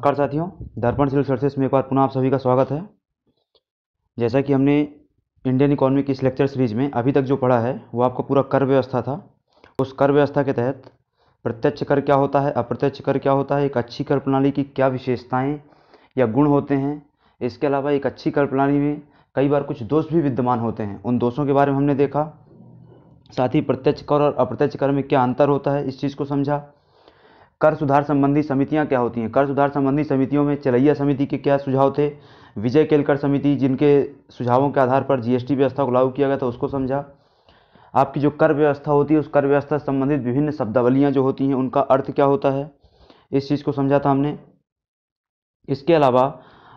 नमस्कार साथियों दर्पण सिविल सर्विस में एक बार पुनः आप सभी का स्वागत है जैसा कि हमने इंडियन इकोनॉमी की इस लेक्चर सीरीज में अभी तक जो पढ़ा है वो आपका पूरा कर व्यवस्था था उस कर व्यवस्था के तहत प्रत्यक्ष कर क्या होता है अप्रत्यक्ष कर क्या होता है एक अच्छी कर प्रणाली की क्या विशेषताएँ या गुण होते हैं इसके अलावा एक अच्छी कर प्रणाली में कई बार कुछ दोष भी विद्यमान होते हैं उन दोषों के बारे में हमने देखा साथ ही प्रत्यक्ष कर और अप्रत्यक्ष कर में क्या अंतर होता है इस चीज़ को समझा कर सुधार संबंधी समितियां क्या होती हैं कर सुधार संबंधी समितियों में चलैया समिति के क्या सुझाव थे विजय केलकर समिति जिनके सुझावों के आधार पर जीएसटी व्यवस्था को लागू किया गया था उसको समझा आपकी जो कर व्यवस्था होती है उस कर व्यवस्था से संबंधित विभिन्न शब्दावलियाँ जो होती हैं उनका अर्थ क्या होता है इस चीज़ को समझा था हमने इसके अलावा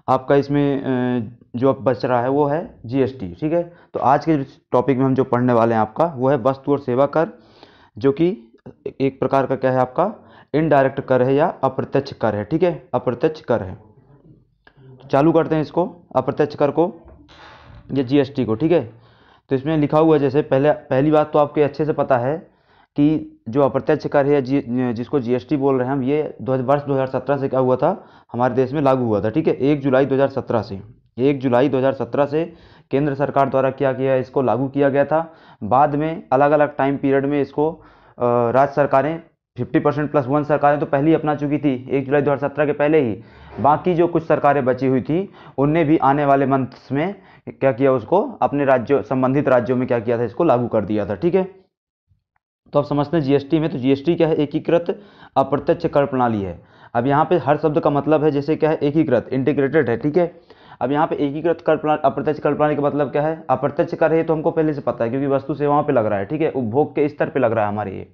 आपका इसमें जो अब बच रहा है वो है जीएसटी ठीक है तो आज के टॉपिक में हम जो पढ़ने वाले हैं आपका वो है वस्तु और सेवा कर जो कि एक प्रकार का क्या है आपका इनडायरेक्ट कर है या अप्रत्यक्ष कर है ठीक है अप्रत्यक्ष कर है चालू करते हैं इसको अप्रत्यक्ष कर को या जीएसटी को ठीक है तो इसमें लिखा हुआ है जैसे पहले पहली बात तो आपके अच्छे से पता है कि जो अप्रत्यक्ष कर है जी जिसको जीएसटी बोल रहे हैं हम ये दो वर्ष 2017 से क्या हुआ था हमारे देश में लागू हुआ था ठीक है एक जुलाई 2017 से एक जुलाई 2017 से केंद्र सरकार द्वारा क्या किया इसको लागू किया गया था बाद में अलग अलग टाइम पीरियड में इसको राज्य सरकारें फिफ्टी परसेंट प्लस वन सरकारें तो पहले ही अपना चुकी थी एक जुलाई 2017 के पहले ही बाकी जो कुछ सरकारें बची हुई थी उनने भी आने वाले मंथ्स में क्या किया उसको अपने राज्यों संबंधित राज्यों में क्या किया था इसको लागू कर दिया था ठीक है तो आप समझते हैं जीएसटी में तो जीएसटी क्या है एकीकृत अप्रत्यक्ष कर प्रणाली है अब यहाँ पर हर शब्द का मतलब है जैसे क्या है एकीकृत इंटीग्रेटेड है ठीक है अब यहाँ पे एकीकृत कर प्रणाली अप्रत्यक्ष कर प्रणाली का मतलब क्या है अप्रत्यक्ष कर है तो हमको पहले से पता है क्योंकि वस्तु सेवाओं पे लग रहा है ठीक है उपभोग के स्तर पे लग रहा है हमारे ये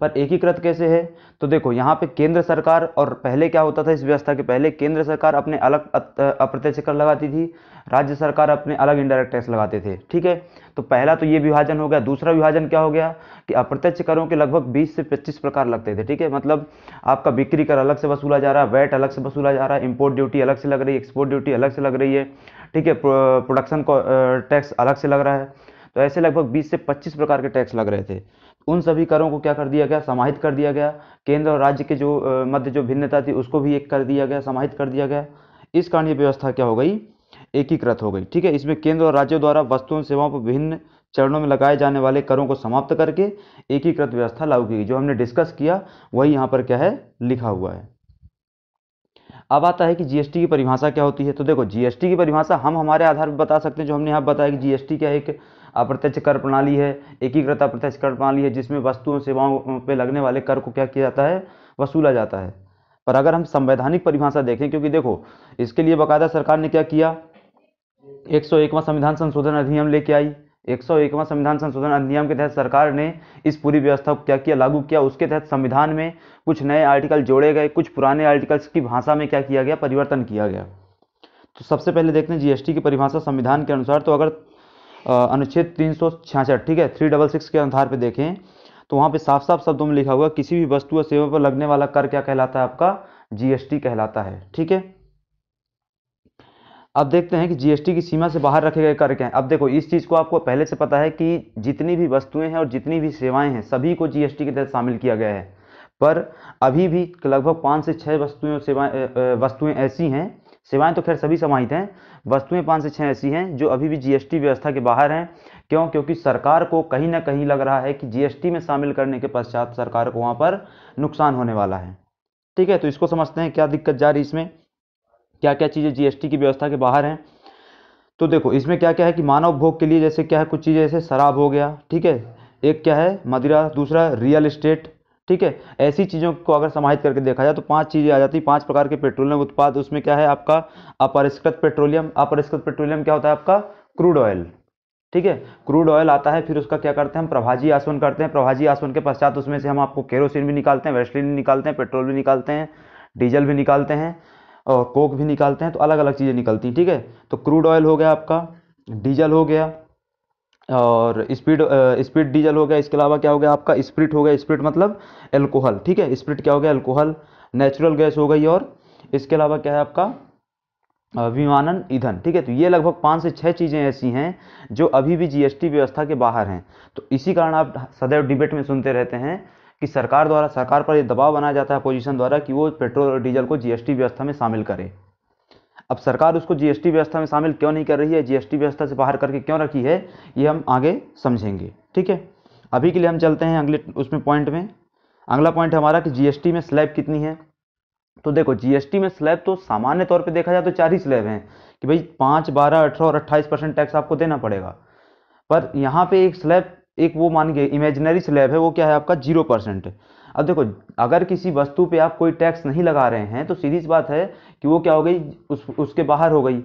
पर एकीकृत कैसे है तो देखो यहाँ पे केंद्र सरकार और पहले क्या होता था इस व्यवस्था के पहले केंद्र सरकार अपने अलग अप्रत्यक्ष कर लगाती थी राज्य सरकार अपने अलग इंडायरेक्ट टैक्स लगाते थे ठीक है तो पहला तो ये विभाजन हो गया दूसरा विभाजन क्या हो गया कि अप्रत्यक्ष करों के लगभग 20 से 25 प्रकार लगते थे ठीक है मतलब आपका बिक्री कर अलग से वसूला जा रहा है वैट अलग से वसूला जा रहा है इम्पोर्ट ड्यूटी अलग से लग रही है एक्सपोर्ट ड्यूटी अलग से लग रही है ठीक है प्रोडक्शन टैक्स अलग से लग रहा है तो ऐसे लगभग बीस से पच्चीस प्रकार के टैक्स लग रहे थे उन सभी करों को क्या कर दिया गया समाहित कर दिया गया केंद्र और राज्य के जो मध्य जो भिन्नता थी उसको भी एक कर दिया गया समाहित कर दिया गया इस कारण ये व्यवस्था क्या हो गई एकीकृत हो गई ठीक है इसमें केंद्र और राज्यों द्वारा वस्तुओं सेवाओं पर विभिन्न चरणों में लगाए जाने वाले करों को समाप्त करके एकीकृत व्यवस्था लागू की गई जो हमने डिस्कस किया वही यहाँ पर क्या है लिखा हुआ है अब आता है कि जीएसटी की परिभाषा क्या होती है तो देखो जीएसटी की परिभाषा हम हमारे आधार पर बता सकते हैं जो हमने यहाँ बताया कि जीएसटी क्या एक अप्रत्यक्ष कर प्रणाली है एकीकृत अप्रत्यक्ष कर प्रणाली है जिसमें वस्तुओं सेवाओं पर लगने वाले कर को क्या किया जाता है वसूला जाता है पर अगर हम संवैधानिक परिभाषा देखें क्योंकि देखो इसके लिए बाकायदा सरकार ने क्या किया एक संविधान संशोधन अधिनियम लेके आई एक संविधान संशोधन अधिनियम के तहत सरकार ने इस पूरी व्यवस्था को क्या किया लागू किया उसके तहत संविधान में कुछ नए आर्टिकल जोड़े गए कुछ पुराने आर्टिकल्स की भाषा में क्या किया गया परिवर्तन किया गया तो सबसे पहले देखते हैं जीएसटी की परिभाषा संविधान के अनुसार तो अगर अनुच्छेद तीन ठीक है थ्री डबल सिक्स के आधार पर देखें तो वहाँ पे साफ साफ शब्दों में लिखा हुआ किसी भी वस्तु या सेवा पर लगने वाला कर क्या कहलाता है आपका जीएसटी कहलाता है ठीक है अब देखते हैं कि जीएसटी की सीमा से बाहर रखे गए कर क्या हैं अब देखो इस चीज़ को आपको पहले से पता है कि जितनी भी वस्तुएं हैं और जितनी भी सेवाएं हैं सभी को जीएसटी के तहत शामिल किया गया है पर अभी भी लगभग पाँच से छः वस्तुएं और सेवाएं वस्तुएं ऐसी हैं सेवाएं तो खैर सभी समाहित हैं वस्तुएं पाँच से छः ऐसी हैं जो अभी भी जीएसटी व्यवस्था के बाहर हैं क्यों क्योंकि सरकार को कहीं ना कहीं लग रहा है कि जीएसटी में शामिल करने के पश्चात सरकार को वहाँ पर नुकसान होने वाला है ठीक है तो इसको समझते हैं क्या दिक्कत जा रही इसमें क्या क्या चीज़ें जीएसटी की व्यवस्था के बाहर हैं तो देखो इसमें क्या क्या है कि मानव भोग के लिए जैसे क्या है कुछ चीज़ें जैसे शराब हो गया ठीक है एक क्या है मदिरा दूसरा रियल इस्टेट ठीक है ऐसी चीज़ों को अगर समाहित करके देखा जाए तो पांच चीज़ें आ जाती हैं पांच प्रकार के पेट्रोलियम उत्पाद उसमें क्या है आपका अपरिष्कृत पेट्रोलियम अपरिष्कृत पेट्रोलियम क्या होता है आपका क्रूड ऑयल ठीक है क्रूड ऑयल आता है फिर उसका क्या करते हैं हम प्रभाजी आसवन करते हैं प्रभाजी आसवन के पश्चात उसमें से हम आपको केरोसिन भी निकालते हैं वेस्टलिन भी निकालते हैं पेट्रोल भी निकालते हैं डीजल भी निकालते हैं और कोक भी निकालते हैं तो अलग अलग चीज़ें निकलती हैं ठीक है तो क्रूड ऑयल हो गया आपका डीजल हो गया और स्पीड स्पीड डीजल हो गया इसके अलावा क्या हो गया आपका स्प्रिट हो गया स्प्रिट मतलब एल्कोहल ठीक है स्प्रिट क्या हो गया एल्कोहल नेचुरल गैस हो गई और इसके अलावा क्या है आपका विमानन ईंधन ठीक है तो ये लगभग पाँच से छः चीज़ें ऐसी हैं जो अभी भी जीएसटी व्यवस्था के बाहर हैं तो इसी कारण आप सदैव डिबेट में सुनते रहते हैं कि सरकार द्वारा सरकार पर यह दबाव बनाया जाता है अपोजिशन द्वारा कि वो पेट्रोल और डीजल को जीएसटी व्यवस्था में शामिल करे अब सरकार उसको जीएसटी व्यवस्था में शामिल क्यों नहीं कर रही है जीएसटी व्यवस्था से बाहर करके क्यों रखी है ये हम आगे समझेंगे ठीक है अभी के लिए हम चलते हैं अगले उसमें पॉइंट में अगला पॉइंट हमारा कि जीएसटी में स्लैब कितनी है तो देखो जीएसटी में स्लैब तो सामान्य तौर पर देखा जाए तो चार ही स्लैब हैं कि भाई पाँच बारह अठारह और अट्ठाईस परसेंट टैक्स आपको देना पड़ेगा पर यहाँ पे एक स्लैब एक वो मान गए इमेजनरी स्लैब है वो क्या है आपका जीरो परसेंट अब देखो अगर किसी वस्तु पे आप कोई टैक्स नहीं लगा रहे हैं तो सीधी सी बात है कि वो क्या हो गई उस उसके बाहर हो गई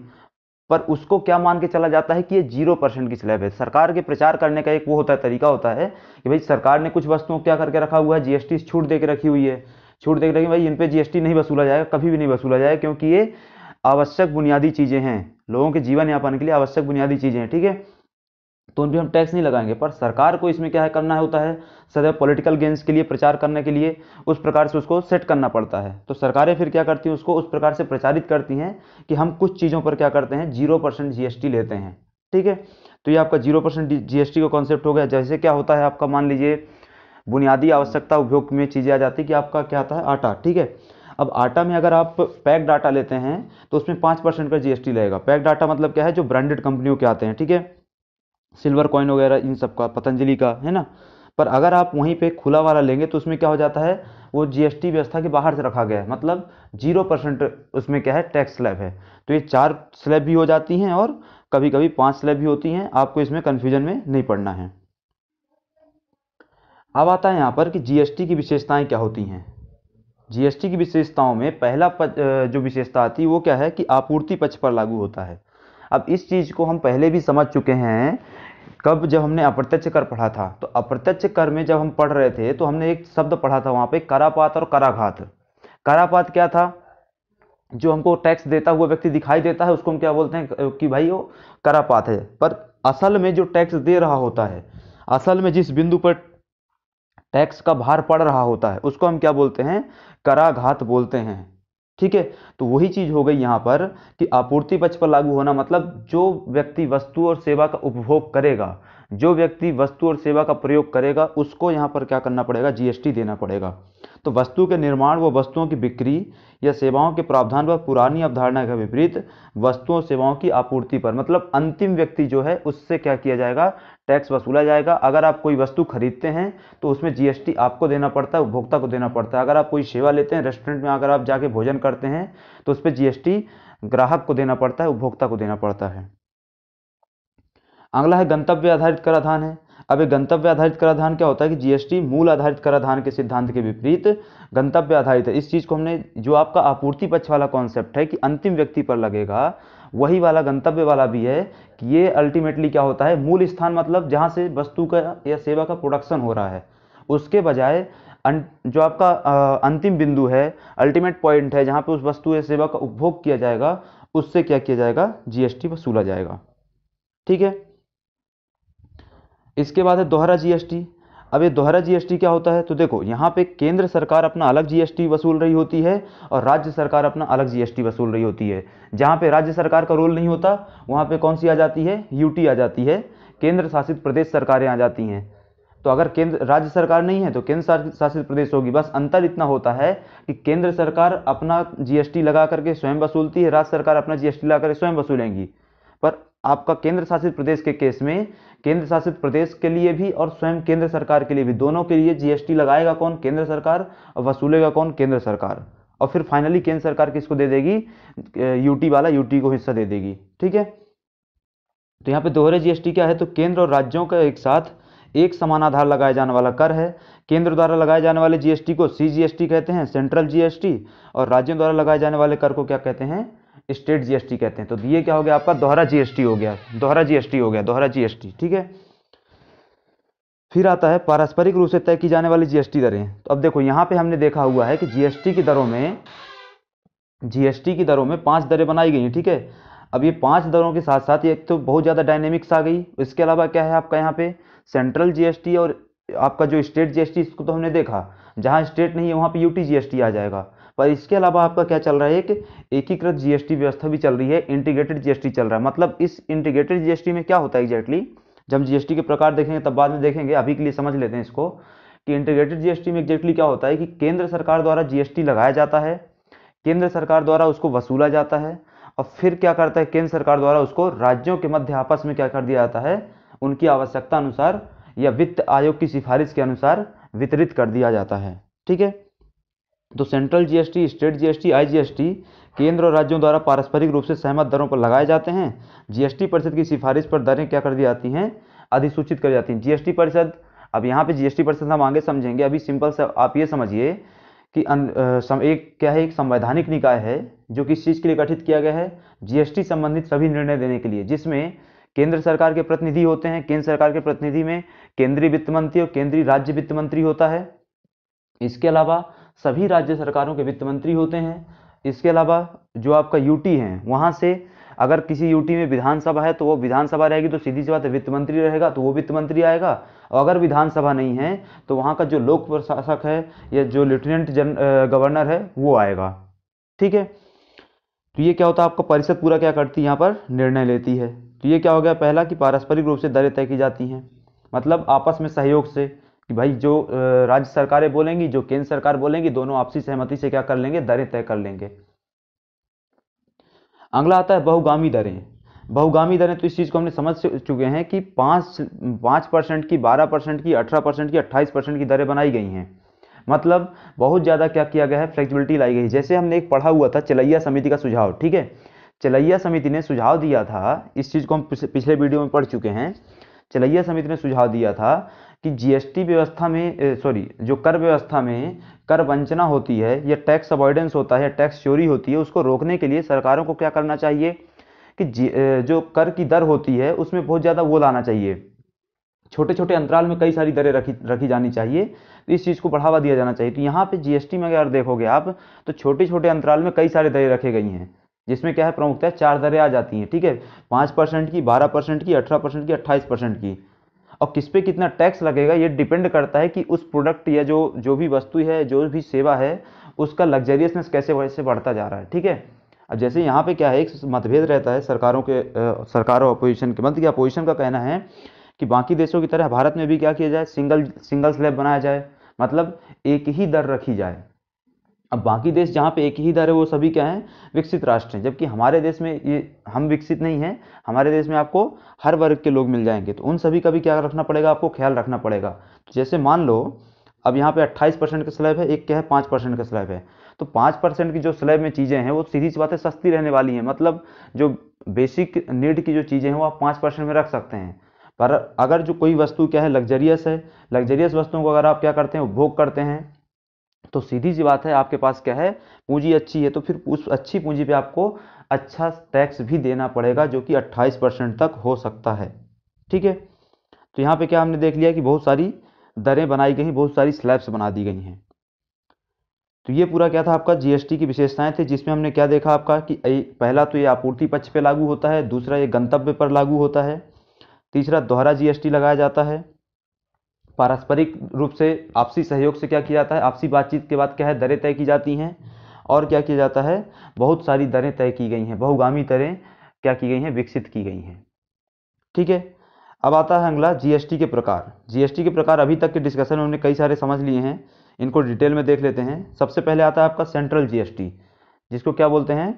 पर उसको क्या मान के चला जाता है कि ये जीरो परसेंट की स्लैब है सरकार के प्रचार करने का एक वो होता है तरीका होता है कि भाई सरकार ने कुछ वस्तुओं क्या करके रखा हुआ है जीएसटी छूट दे के रखी हुई है छूट दे के रखी भाई इन पर जीएसटी नहीं वसूला जाएगा कभी भी नहीं वसूला जाएगा क्योंकि ये आवश्यक बुनियादी चीज़ें हैं लोगों के जीवन यापन के लिए आवश्यक बुनियादी चीज़ें हैं ठीक है तो उन पर हम टैक्स नहीं लगाएंगे पर सरकार को इसमें क्या है करना होता है सदैव पॉलिटिकल गेंस के लिए प्रचार करने के लिए उस प्रकार से उसको सेट करना पड़ता है तो सरकारें फिर क्या करती हैं उसको उस प्रकार से प्रचारित करती हैं कि हम कुछ चीज़ों पर क्या करते हैं जीरो परसेंट जी लेते हैं ठीक है तो ये आपका जीरो परसेंट जी का कॉन्सेप्ट हो गया जैसे क्या होता है आपका मान लीजिए बुनियादी आवश्यकता उपयोग में चीज़ें आ जाती है कि आपका क्या आता है आटा ठीक है अब आटा में अगर आप पैक्ड आटा लेते हैं तो उसमें पाँच परसेंट का जीएसटी लगेगा पैक्ड आटा मतलब क्या है जो ब्रांडेड कंपनियों के आते हैं ठीक है सिल्वर कॉइन वगैरह इन सब का पतंजलि का है ना पर अगर आप वहीं पे खुला वाला लेंगे तो उसमें क्या हो जाता है वो जीएसटी व्यवस्था के बाहर से रखा गया है मतलब जीरो परसेंट उसमें क्या है टैक्स स्लैब है तो ये चार स्लैब भी हो जाती हैं और कभी कभी पांच स्लैब भी होती हैं आपको इसमें कन्फ्यूजन में नहीं पड़ना है अब आता है यहाँ पर कि जीएसटी की विशेषताएँ क्या होती हैं जीएसटी की विशेषताओं में पहला जो विशेषता आती है वो क्या है कि आपूर्ति पक्ष पर लागू होता है अब इस चीज़ को हम पहले भी समझ चुके हैं कब जब हमने अप्रत्यक्ष कर पढ़ा था तो अप्रत्यक्ष कर में जब हम पढ़ रहे थे तो हमने एक शब्द पढ़ा था वहां पे करापात और कराघात करापात क्या था जो हमको टैक्स देता हुआ व्यक्ति दिखाई देता है उसको हम क्या बोलते हैं कि भाई वो करापात है पर असल में जो टैक्स दे रहा होता है असल में जिस बिंदु पर टैक्स का भार पड़ रहा होता है उसको हम क्या बोलते हैं कराघात बोलते हैं ठीक है तो वही चीज़ हो गई यहाँ पर कि आपूर्ति पक्ष पर लागू होना मतलब जो व्यक्ति वस्तु और सेवा का उपभोग करेगा जो व्यक्ति वस्तु और सेवा का प्रयोग करेगा उसको यहाँ पर क्या करना पड़ेगा जीएसटी देना पड़ेगा तो वस्तु के निर्माण व वस्तुओं की बिक्री या सेवाओं के प्रावधान व पुरानी अवधारणा के विपरीत वस्तुओं सेवाओं की आपूर्ति पर मतलब अंतिम व्यक्ति जो है उससे क्या किया जाएगा टैक्स वसूला जाएगा अगर आप कोई वस्तु खरीदते हैं तो उसमें जीएसटी आपको देना पड़ता है उपभोक्ता को देना पड़ता है अगर आप कोई सेवा लेते हैं रेस्टोरेंट में अगर आप जाके भोजन करते हैं तो उस पर जीएसटी ग्राहक को देना पड़ता है उपभोक्ता को देना पड़ता है अगला है गंतव्य आधारित कराधान है अब ये गंतव्य आधारित कराधान क्या होता है कि जीएसटी मूल आधारित कराधान के सिद्धांत के विपरीत गंतव्य आधारित है इस चीज़ को हमने जो आपका आपूर्ति पक्ष वाला कॉन्सेप्ट है कि अंतिम व्यक्ति पर लगेगा वही वाला गंतव्य वाला भी है कि ये अल्टीमेटली क्या होता है मूल स्थान मतलब जहाँ से वस्तु का या सेवा का प्रोडक्शन हो रहा है उसके बजाय अं, जो आपका अंतिम बिंदु है अल्टीमेट पॉइंट है जहाँ पे उस वस्तु या सेवा का उपभोग किया जाएगा उससे क्या किया जाएगा जीएसटी वसूला जाएगा ठीक है इसके बाद है दोहरा जीएसटी अब ये दोहरा जीएसटी क्या होता है तो देखो यहाँ पे केंद्र सरकार अपना अलग जीएसटी वसूल रही होती है और राज्य सरकार अपना अलग जीएसटी वसूल रही होती है जहाँ पे राज्य सरकार का रोल नहीं होता वहाँ पे कौन सी आ जाती है यूटी आ जाती है केंद्र शासित प्रदेश सरकारें आ जाती हैं तो अगर केंद्र राज्य सरकार नहीं है तो केंद्र शासित प्रदेश होगी बस अंतर इतना होता है कि केंद्र सरकार अपना जीएसटी लगा करके स्वयं वसूलती है राज्य सरकार अपना जीएसटी लगा करके स्वयं वसूलेंगी पर आपका केंद्र शासित प्रदेश के केस में केंद्र शासित प्रदेश के लिए भी और स्वयं केंद्र सरकार के लिए भी दोनों के लिए जीएसटी लगाएगा कौन केंद्र सरकार और वसूलेगा कौन केंद्र सरकार और फिर फाइनली केंद्र सरकार किसको दे देगी यूटी वाला यूटी को हिस्सा दे देगी ठीक है तो यहाँ पे दोहरे जीएसटी क्या है तो केंद्र और राज्यों का एक साथ एक समान आधार लगाया जाने वाला कर है केंद्र द्वारा लगाए जाने वाले जीएसटी को सी कहते हैं सेंट्रल जीएसटी और राज्यों द्वारा लगाए जाने वाले कर को क्या कहते हैं स्टेट जीएसटी कहते हैं तो ये क्या हो गया आपका दोहरा जीएसटी हो गया दोहरा जीएसटी हो गया दोहरा जीएसटी ठीक है फिर आता है पारस्परिक रूप से तय की जाने वाली जीएसटी दरें तो अब देखो यहां पे हमने देखा हुआ है कि जीएसटी की दरों में जीएसटी की दरों में पांच दरें बनाई गई हैं ठीक है अब ये पांच दरों के साथ साथ एक तो बहुत ज़्यादा डायनेमिक्स आ गई इसके अलावा क्या है आपका यहाँ पे सेंट्रल जीएसटी और आपका जो स्टेट जीएसटी इसको तो हमने देखा जहां स्टेट नहीं है वहां पे यूटी जीएसटी आ जाएगा पर इसके अलावा आपका क्या चल रहा है एक एकीकृत जीएसटी व्यवस्था भी चल रही है इंटीग्रेटेड जीएसटी चल रहा है मतलब इस इंटीग्रेटेड जीएसटी में क्या होता है एग्जैक्टली जब जीएसटी के प्रकार देखेंगे तब बाद में देखेंगे अभी के लिए समझ लेते हैं इसको कि इंटीग्रेटेड जीएसटी में एग्जैक्टली क्या होता है कि केंद्र सरकार द्वारा जीएसटी लगाया जाता है केंद्र सरकार द्वारा उसको वसूला जाता है और फिर क्या करता है केंद्र सरकार द्वारा उसको राज्यों के मध्य आपस में क्या कर दिया जाता है उनकी आवश्यकता अनुसार या वित्त आयोग की सिफारिश के अनुसार वितरित कर दिया जाता है ठीक है तो central GST state GST IGST केंद्र और राज्यों द्वारा पारस्परिक रूप से सहमत दरों पर लगाए जाते हैं जीएसटी परिषद की सिफारिश पर दरें क्या कर दी जाती हैं अधिसूचित कर जाती हैं जीएसटी परिषद अब यहाँ पे जीएसटी परिषद हम आगे समझेंगे अभी सिंपल से आप ये समझिए कि अन, सम, एक क्या है एक संवैधानिक निकाय है जो किस चीज़ के लिए गठित किया गया है जीएसटी संबंधित सभी निर्णय देने के लिए जिसमें केंद्र सरकार के प्रतिनिधि होते हैं केंद्र सरकार के प्रतिनिधि में केंद्रीय वित्त मंत्री और केंद्रीय राज्य वित्त मंत्री होता है इसके अलावा सभी राज्य सरकारों के वित्त मंत्री होते हैं इसके अलावा जो आपका यूटी है वहाँ से अगर किसी यूटी में विधानसभा है तो वो विधानसभा रहेगी तो सीधी सी बात है वित्त मंत्री रहेगा तो वो वित्त मंत्री आएगा और अगर विधानसभा नहीं है तो वहाँ का जो लोक प्रशासक है या जो लेफ्टिनेंट जन गवर्नर है वो आएगा ठीक है तो ये क्या होता है आपका परिषद पूरा क्या करती है यहाँ पर निर्णय लेती है तो ये क्या हो गया पहला कि पारस्परिक रूप से दरें तय की जाती हैं मतलब आपस में सहयोग से कि भाई जो राज्य सरकारें बोलेंगी जो केंद्र सरकार बोलेंगी दोनों आपसी सहमति से क्या कर लेंगे दरें तय कर लेंगे अगला आता है बहुगामी दरें बहुगामी दरें तो इस चीज़ को हमने समझ चुके हैं कि पाँच पाँच परसेंट की बारह परसेंट की अठारह परसेंट की अट्ठाईस परसेंट की दरें बनाई गई हैं मतलब बहुत ज़्यादा क्या किया गया है फ्लेक्सिबिलिटी लाई गई जैसे हमने एक पढ़ा हुआ था चलैया समिति का सुझाव ठीक है चलैया समिति ने सुझाव दिया था इस चीज़ को हम पिछले वीडियो में पढ़ चुके हैं चलैया समिति ने सुझाव दिया था कि जीएसटी व्यवस्था में सॉरी जो कर व्यवस्था में कर वंचना होती है या टैक्स अवॉइडेंस होता है टैक्स चोरी होती है उसको रोकने के लिए सरकारों को क्या करना चाहिए कि जो कर की दर होती है उसमें बहुत ज़्यादा वो लाना चाहिए छोटे छोटे अंतराल में कई सारी दरें रखी रखी जानी चाहिए तो इस चीज़ को बढ़ावा दिया जाना चाहिए तो यहाँ पे जीएसटी में अगर देखोगे आप तो छोटे छोटे अंतराल में कई सारी दरें रखी गई हैं जिसमें क्या है प्रमुखता चार दरें आ जाती हैं ठीक है पाँच परसेंट की बारह परसेंट की अठारह परसेंट की अट्ठाईस परसेंट की और किस पे कितना टैक्स लगेगा ये डिपेंड करता है कि उस प्रोडक्ट या जो जो भी वस्तु है जो भी सेवा है उसका लग्जरियसनेस कैसे वैसे बढ़ता जा रहा है ठीक है अब जैसे यहाँ पे क्या है एक मतभेद रहता है सरकारों के आ, सरकार और अपोजिशन के मतलब कि अपोजिशन का कहना है कि बाकी देशों की तरह भारत में भी क्या किया जाए सिंगल सिंगल स्लैब बनाया जाए मतलब एक ही दर रखी जाए अब बाकी देश जहाँ पे एक ही दर है वो सभी क्या हैं विकसित राष्ट्र हैं जबकि हमारे देश में ये हम विकसित नहीं हैं हमारे देश में आपको हर वर्ग के लोग मिल जाएंगे तो उन सभी का भी क्या रखना पड़ेगा आपको ख्याल रखना पड़ेगा तो जैसे मान लो अब यहाँ पे 28 परसेंट का स्लैब है एक क्या है पाँच परसेंट का स्लैब है तो पाँच परसेंट की जो स्लैब में चीज़ें हैं वो सीधी सी बातें सस्ती रहने वाली हैं मतलब जो बेसिक नीड की जो चीज़ें हैं वो आप पाँच परसेंट में रख सकते हैं पर अगर जो कोई वस्तु क्या है लग्जरियस है लग्जरियस वस्तुओं को अगर आप क्या करते हैं उपभोग करते हैं तो सीधी सी बात है आपके पास क्या है पूंजी अच्छी है तो फिर उस अच्छी पूंजी पे आपको अच्छा टैक्स भी देना पड़ेगा जो कि 28 परसेंट तक हो सकता है ठीक है तो यहाँ पे क्या हमने देख लिया कि बहुत सारी दरें बनाई गई बहुत सारी स्लैब्स बना दी गई हैं तो ये पूरा क्या था आपका जीएसटी की विशेषताएं थी जिसमें हमने क्या देखा आपका कि पहला तो ये आपूर्ति पक्ष पे लागू होता है दूसरा ये गंतव्य पर लागू होता है तीसरा दोहरा जीएसटी लगाया जाता है पारस्परिक रूप से आपसी सहयोग से क्या किया जाता है आपसी बातचीत के बाद क्या है दरें तय की जाती हैं और क्या किया जाता है बहुत सारी दरें तय की गई हैं बहुगामी दरें क्या की गई हैं विकसित की गई हैं ठीक है अब आता है अगला जीएसटी के प्रकार जीएसटी के प्रकार अभी तक के डिस्कशन में हमने कई सारे समझ लिए हैं इनको डिटेल में देख लेते हैं सबसे पहले आता है आपका सेंट्रल जीएसटी जिसको क्या बोलते हैं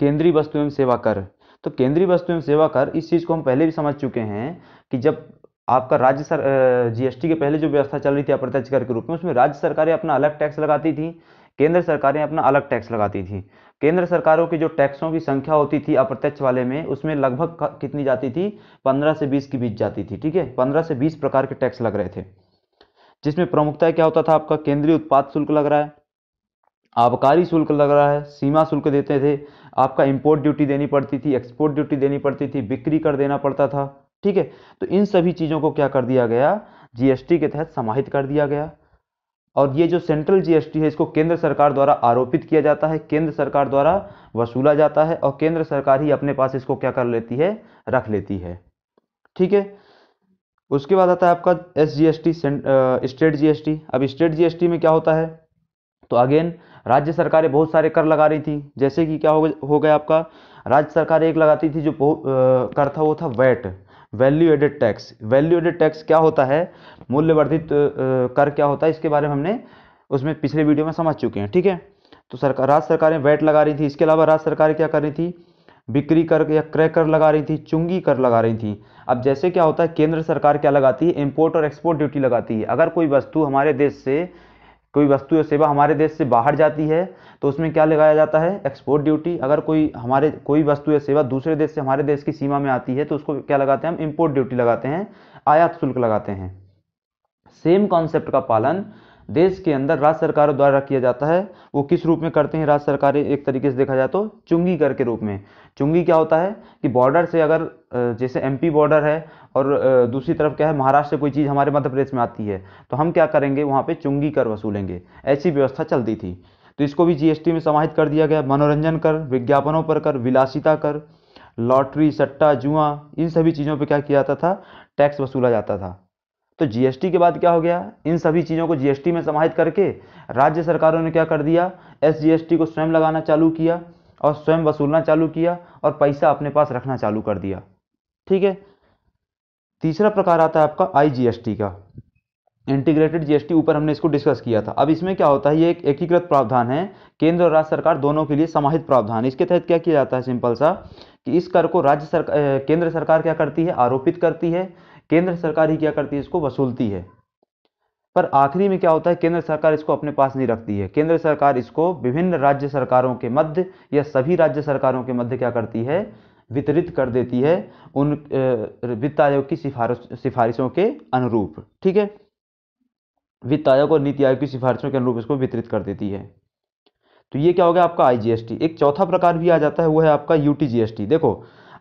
केंद्रीय वस्तु एवं सेवा कर तो केंद्रीय वस्तु एवं सेवा कर इस चीज़ को हम पहले भी समझ चुके हैं कि जब आपका राज्य सर जीएसटी के पहले जो व्यवस्था चल रही थी अप्रत्यक्ष कर के रूप में उसमें राज्य सरकारें अपना अलग टैक्स लगाती थी केंद्र सरकारें अपना अलग टैक्स लगाती थी केंद्र सरकारों की जो टैक्सों की संख्या होती थी अप्रत्यक्ष वाले में उसमें लगभग कितनी जाती थी 15 से 20 के बीच जाती थी ठीक है 15 से 20 प्रकार के टैक्स लग रहे थे जिसमें प्रमुखता क्या होता था आपका केंद्रीय उत्पाद शुल्क लग रहा है आबकारी शुल्क लग रहा है सीमा शुल्क देते थे आपका इम्पोर्ट ड्यूटी देनी पड़ती थी एक्सपोर्ट ड्यूटी देनी पड़ती थी बिक्री कर देना पड़ता था ठीक है तो इन सभी चीज़ों को क्या कर दिया गया जीएसटी के तहत समाहित कर दिया गया और ये जो सेंट्रल जीएसटी है इसको केंद्र सरकार द्वारा आरोपित किया जाता है केंद्र सरकार द्वारा वसूला जाता है और केंद्र सरकार ही अपने पास इसको क्या कर लेती है रख लेती है ठीक है उसके बाद आता है आपका S G S T state GST अब स्टेट जीएसटी में क्या होता है तो अगेन राज्य सरकारें बहुत सारे कर लगा रही थी जैसे कि क्या हो गया आपका राज्य सरकार एक लगाती थी जो कर था वो था VAT value added tax value added tax क्या होता है मूल्यवर्धित कर क्या होता है इसके बारे में हमने उसमें पिछले वीडियो में समझ चुके हैं ठीक है तो सरकार राज्य सरकारें वैट लगा रही थी इसके अलावा राज्य सरकारें क्या कर रही थी बिक्री कर या क्रय कर लगा रही थी चुंगी कर लगा रही थी अब जैसे क्या होता है केंद्र सरकार क्या लगाती है इम्पोर्ट और एक्सपोर्ट ड्यूटी लगाती है अगर कोई वस्तु हमारे देश से कोई वस्तु या सेवा हमारे देश से बाहर जाती है तो उसमें क्या लगाया जाता है एक्सपोर्ट ड्यूटी अगर कोई हमारे कोई वस्तु या सेवा दूसरे देश से हमारे देश की सीमा में आती है तो उसको क्या लगाते हैं हम इम्पोर्ट ड्यूटी लगाते हैं आयात शुल्क लगाते हैं सेम कॉन्सेप्ट का पालन देश के अंदर राज्य सरकारों द्वारा किया जाता है वो किस रूप में करते हैं राज्य सरकारें एक तरीके से देखा जाए तो चुंगी कर के रूप में चुंगी क्या होता है कि बॉर्डर से अगर जैसे एमपी बॉर्डर है और दूसरी तरफ क्या है महाराष्ट्र से कोई चीज़ हमारे मध्य प्रदेश में आती है तो हम क्या करेंगे वहाँ पे चुंगी कर वसूलेंगे ऐसी व्यवस्था चलती थी तो इसको भी जीएसटी में समाहित कर दिया गया मनोरंजन कर विज्ञापनों पर कर विलासिता कर लॉटरी सट्टा जुआ इन सभी चीज़ों पर क्या किया जाता था टैक्स वसूला जाता था तो जीएसटी के बाद क्या हो गया इन सभी चीज़ों को जीएसटी में समाहित करके राज्य सरकारों ने क्या कर दिया एस को स्वयं लगाना चालू किया और स्वयं वसूलना चालू किया और पैसा अपने पास रखना चालू कर दिया ठीक है तीसरा प्रकार आता है आपका आईजीएसटी का इंटीग्रेटेड जीएसटी ऊपर हमने इसको डिस्कस किया था अब इसमें क्या होता है ये एक एकीकृत प्रावधान है केंद्र और राज्य सरकार दोनों के लिए समाहित प्रावधान इसके तहत क्या किया जाता है सिंपल सा कि इस कर को राज्य सरकार केंद्र सरकार क्या करती है आरोपित करती है केंद्र सरकार ही क्या करती है इसको वसूलती है पर आखिरी में क्या होता है केंद्र सरकार इसको अपने पास नहीं रखती है केंद्र सरकार इसको विभिन्न राज्य सरकारों के मध्य या सभी राज्य सरकारों के मध्य क्या करती है वितरित कर देती है उन वित्त आयोग की सिफारिश सिफारिशों के अनुरूप ठीक है वित्त आयोग और नीति आयोग की सिफारिशों के अनुरूप इसको वितरित कर देती है तो ये क्या हो गया आपका आईजीएसटी एक चौथा प्रकार भी आ जाता है वो है आपका यूटीजीएसटी देखो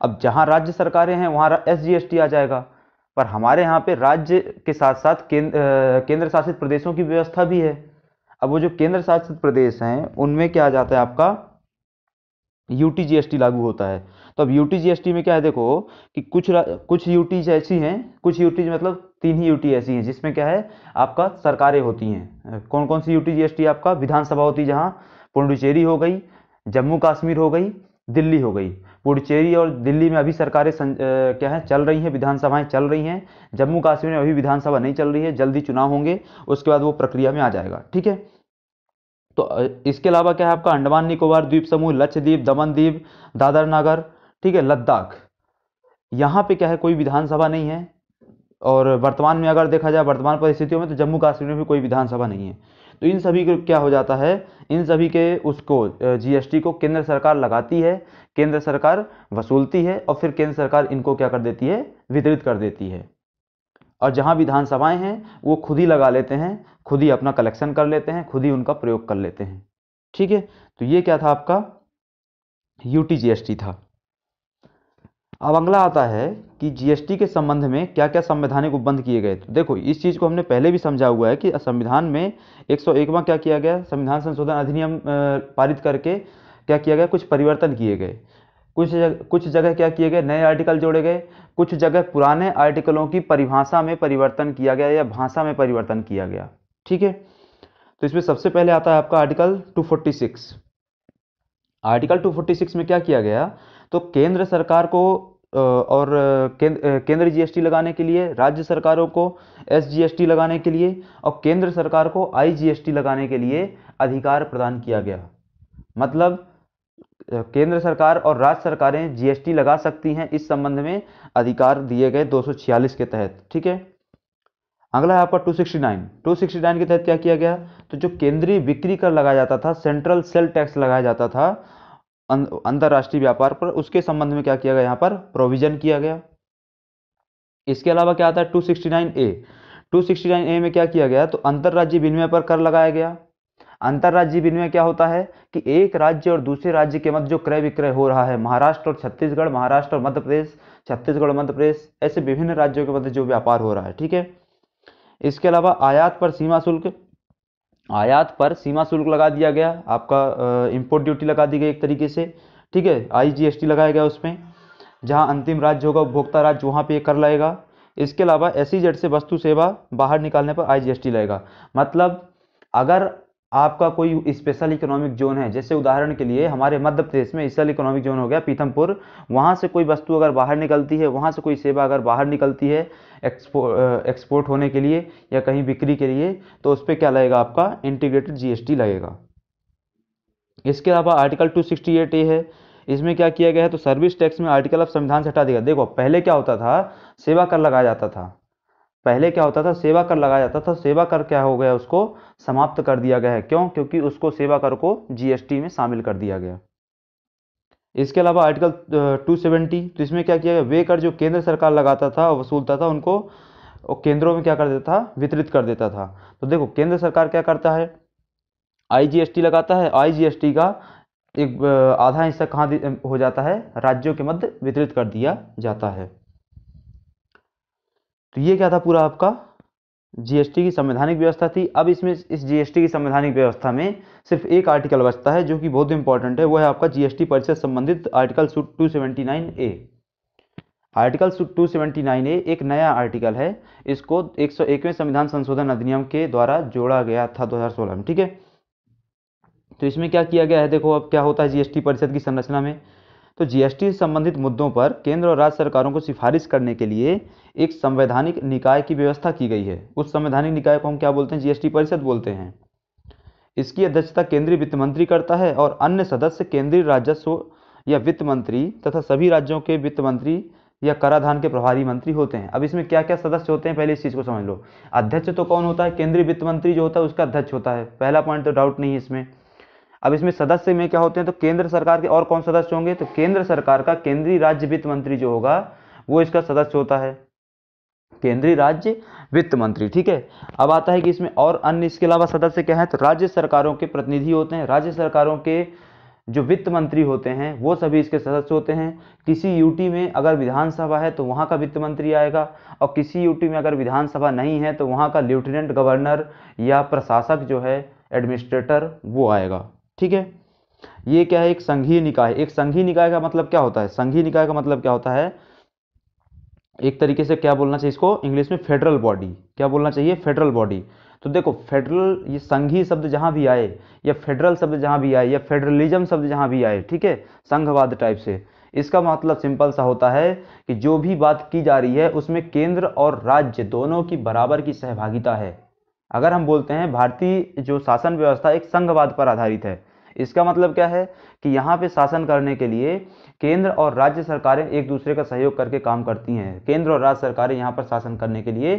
अब जहां राज्य सरकारें हैं वहां एसजीएसटी आ जाएगा पर हमारे यहाँ पे राज्य के साथ साथ केंद्र केंद्र शासित प्रदेशों की व्यवस्था भी है अब वो जो केंद्र शासित प्रदेश हैं उनमें क्या आ जाता है आपका यूटी टी लागू होता है तो अब यूटी टी में क्या है देखो कि कुछ कुछ यूटीज ऐसी हैं कुछ यूटीज मतलब तीन ही यूटी ऐसी हैं जिसमें क्या है आपका सरकारें होती हैं कौन कौन सी यूटी टी आपका विधानसभा होती है जहाँ पुडुचेरी हो गई जम्मू कश्मीर हो गई दिल्ली हो गई पुडुचेरी और दिल्ली में अभी सरकारें क्या है चल रही हैं विधानसभाएं चल रही हैं जम्मू कश्मीर में अभी विधानसभा नहीं चल रही है जल्दी चुनाव होंगे उसके बाद वो प्रक्रिया में आ जाएगा ठीक है तो इसके अलावा क्या है आपका अंडमान निकोबार द्वीप समूह लक्षद्वीप दमन द्वीप दादर नगर ठीक है लद्दाख यहाँ पे क्या है कोई विधानसभा नहीं है और वर्तमान में अगर देखा जाए वर्तमान परिस्थितियों में तो जम्मू कश्मीर में भी कोई विधानसभा नहीं है तो इन सभी को क्या हो जाता है इन सभी के उसको जीएसटी को केंद्र सरकार लगाती है केंद्र सरकार वसूलती है और फिर केंद्र सरकार इनको क्या कर देती है वितरित कर देती है और जहाँ विधानसभाएं हैं वो खुद ही लगा लेते हैं खुद ही अपना कलेक्शन कर लेते हैं खुद ही उनका प्रयोग कर लेते हैं ठीक है तो ये क्या था आपका यूटी था अब अगला आता है कि जीएसटी के संबंध में क्या क्या संवैधानिक उपबंध किए गए तो देखो इस चीज़ को हमने पहले भी समझा हुआ है कि संविधान में एक सौ क्या किया गया संविधान संशोधन अधिनियम पारित करके क्या किया गया कुछ परिवर्तन किए गए कुछ जग, कुछ जगह क्या किए गए नए आर्टिकल जोड़े गए कुछ जगह पुराने आर्टिकलों की परिभाषा में परिवर्तन किया गया या भाषा में परिवर्तन किया गया ठीक है तो इसमें सबसे पहले आता है आपका आर्टिकल टू आर्टिकल 246 में क्या किया गया तो केंद्र सरकार को और केंद्र जीएसटी लगाने के लिए राज्य सरकारों को एसजीएसटी लगाने के लिए और केंद्र सरकार को आईजीएसटी लगाने के लिए अधिकार प्रदान किया गया मतलब केंद्र सरकार और राज्य सरकारें जीएसटी लगा सकती हैं इस संबंध में अधिकार दिए गए 246 के तहत ठीक है अगला है आपका 269 269 के तहत क्या किया गया तो जो केंद्रीय बिक्री कर लगाया जाता था सेंट्रल सेल टैक्स लगाया जाता था अं, अंतर्राष्ट्रीय व्यापार पर उसके संबंध में क्या किया गया यहाँ पर प्रोविजन किया गया इसके अलावा क्या आता है 269 ए 269 ए में क्या किया गया तो अंतरराज्य विनिमय पर कर लगाया गया अंतरराज्य विनिमय क्या होता है कि एक राज्य और दूसरे राज्य के मध्य जो क्रय विक्रय हो रहा है महाराष्ट्र और छत्तीसगढ़ महाराष्ट्र और मध्य प्रदेश छत्तीसगढ़ और मध्य प्रदेश ऐसे विभिन्न राज्यों के मध्य जो व्यापार हो रहा है ठीक है इसके अलावा आयात पर सीमा शुल्क आयात पर सीमा शुल्क लगा दिया गया आपका इम्पोर्ट ड्यूटी लगा दी गई एक तरीके से ठीक है आई जी लगाया गया उसमें जहाँ अंतिम राज्य होगा उपभोक्ता राज्य वहाँ पे ये कर लाएगा इसके अलावा जड़ e से वस्तु सेवा बाहर निकालने पर आई जी लगेगा मतलब अगर आपका कोई स्पेशल इकोनॉमिक जोन है जैसे उदाहरण के लिए हमारे मध्य प्रदेश में स्पेशल इकोनॉमिक जोन हो गया पीथमपुर वहाँ से कोई वस्तु अगर बाहर निकलती है वहाँ से कोई सेवा अगर बाहर निकलती है एक्सपो एक्सपोर्ट होने के लिए या कहीं बिक्री के लिए तो उस पर क्या लगेगा आपका इंटीग्रेटेड जीएसटी लगेगा इसके अलावा आर्टिकल टू ए है इसमें क्या किया गया है तो सर्विस टैक्स में आर्टिकल ऑफ संविधान से हटा दिया देखो पहले क्या होता था सेवा कर लगाया जाता था पहले क्या होता था सेवा कर लगाया जाता था सेवा कर क्या हो गया उसको समाप्त कर दिया गया है क्यों क्योंकि उसको सेवा कर को जीएसटी में शामिल कर दिया गया इसके अलावा आर्टिकल 270 तो इसमें क्या किया गया वे कर जो केंद्र सरकार लगाता था और वसूलता था उनको केंद्रों में क्या कर देता था वितरित कर देता था तो देखो केंद्र सरकार क्या करता है आईजीएसटी लगाता है आईजीएसटी का एक आधा हिस्सा कहाँ हो जाता है राज्यों के मध्य वितरित कर दिया जाता है तो ये क्या था पूरा आपका जीएसटी की संवैधानिक व्यवस्था थी अब इसमें इस जीएसटी की संवैधानिक व्यवस्था में सिर्फ एक आर्टिकल बचता है जो कि बहुत इंपॉर्टेंट है वो है आपका जीएसटी परिषद संबंधित article two nine A article two seventy nine A एक नया आर्टिकल है इसको एक सौ संविधान संशोधन अधिनियम के द्वारा जोड़ा गया था 2016 में ठीक है तो इसमें क्या किया गया है देखो अब क्या होता है जीएसटी परिषद की संरचना में तो जीएसटी से संबंधित मुद्दों पर केंद्र और राज्य सरकारों को सिफारिश करने के लिए एक संवैधानिक निकाय की व्यवस्था की गई है उस संवैधानिक निकाय को हम क्या बोलते हैं जीएसटी परिषद बोलते हैं इसकी अध्यक्षता केंद्रीय वित्त मंत्री करता है और अन्य सदस्य केंद्रीय राजस्व या वित्त मंत्री तथा सभी राज्यों के वित्त मंत्री या कराधान के प्रभारी मंत्री होते हैं अब इसमें क्या क्या सदस्य होते हैं पहले इस चीज़ को समझ लो अध्यक्ष तो कौन होता है केंद्रीय वित्त मंत्री जो होता है उसका अध्यक्ष होता है पहला पॉइंट तो डाउट नहीं है इसमें अब इसमें सदस्य में क्या होते हैं तो केंद्र सरकार के और कौन सदस्य होंगे तो केंद्र सरकार का केंद्रीय राज्य वित्त मंत्री जो होगा वो इसका सदस्य होता है केंद्रीय राज्य वित्त मंत्री ठीक है अब आता है कि इसमें और अन्य इसके अलावा सदस्य क्या है तो राज्य सरकारों के प्रतिनिधि होते हैं राज्य सरकारों के जो वित्त मंत्री होते हैं वो सभी इसके सदस्य होते हैं किसी यूटी में अगर विधानसभा है तो वहाँ का वित्त मंत्री आएगा और किसी यूटी में अगर विधानसभा नहीं है तो वहाँ का लेफ्टिनेंट गवर्नर या प्रशासक जो है एडमिनिस्ट्रेटर वो आएगा ठीक है ये क्या है एक संघीय निकाय एक संघीय निकाय का मतलब क्या होता है संघीय निकाय का मतलब क्या होता है एक तरीके से क्या बोलना चाहिए इसको इंग्लिश में फेडरल बॉडी क्या बोलना चाहिए फेडरल बॉडी तो देखो फेडरल ये संघीय शब्द जहां भी आए या फेडरल शब्द जहां भी आए या फेडरलिज्म शब्द जहां भी आए ठीक है संघवाद टाइप से इसका मतलब सिंपल सा होता है कि जो भी बात की जा रही है उसमें केंद्र और राज्य दोनों की बराबर की सहभागिता है अगर हम बोलते हैं भारतीय जो शासन व्यवस्था एक संघवाद पर आधारित है इसका मतलब क्या है कि यहाँ पे शासन करने के लिए केंद्र और राज्य सरकारें एक दूसरे का सहयोग करके काम करती हैं केंद्र और राज्य सरकारें यहाँ पर शासन करने के लिए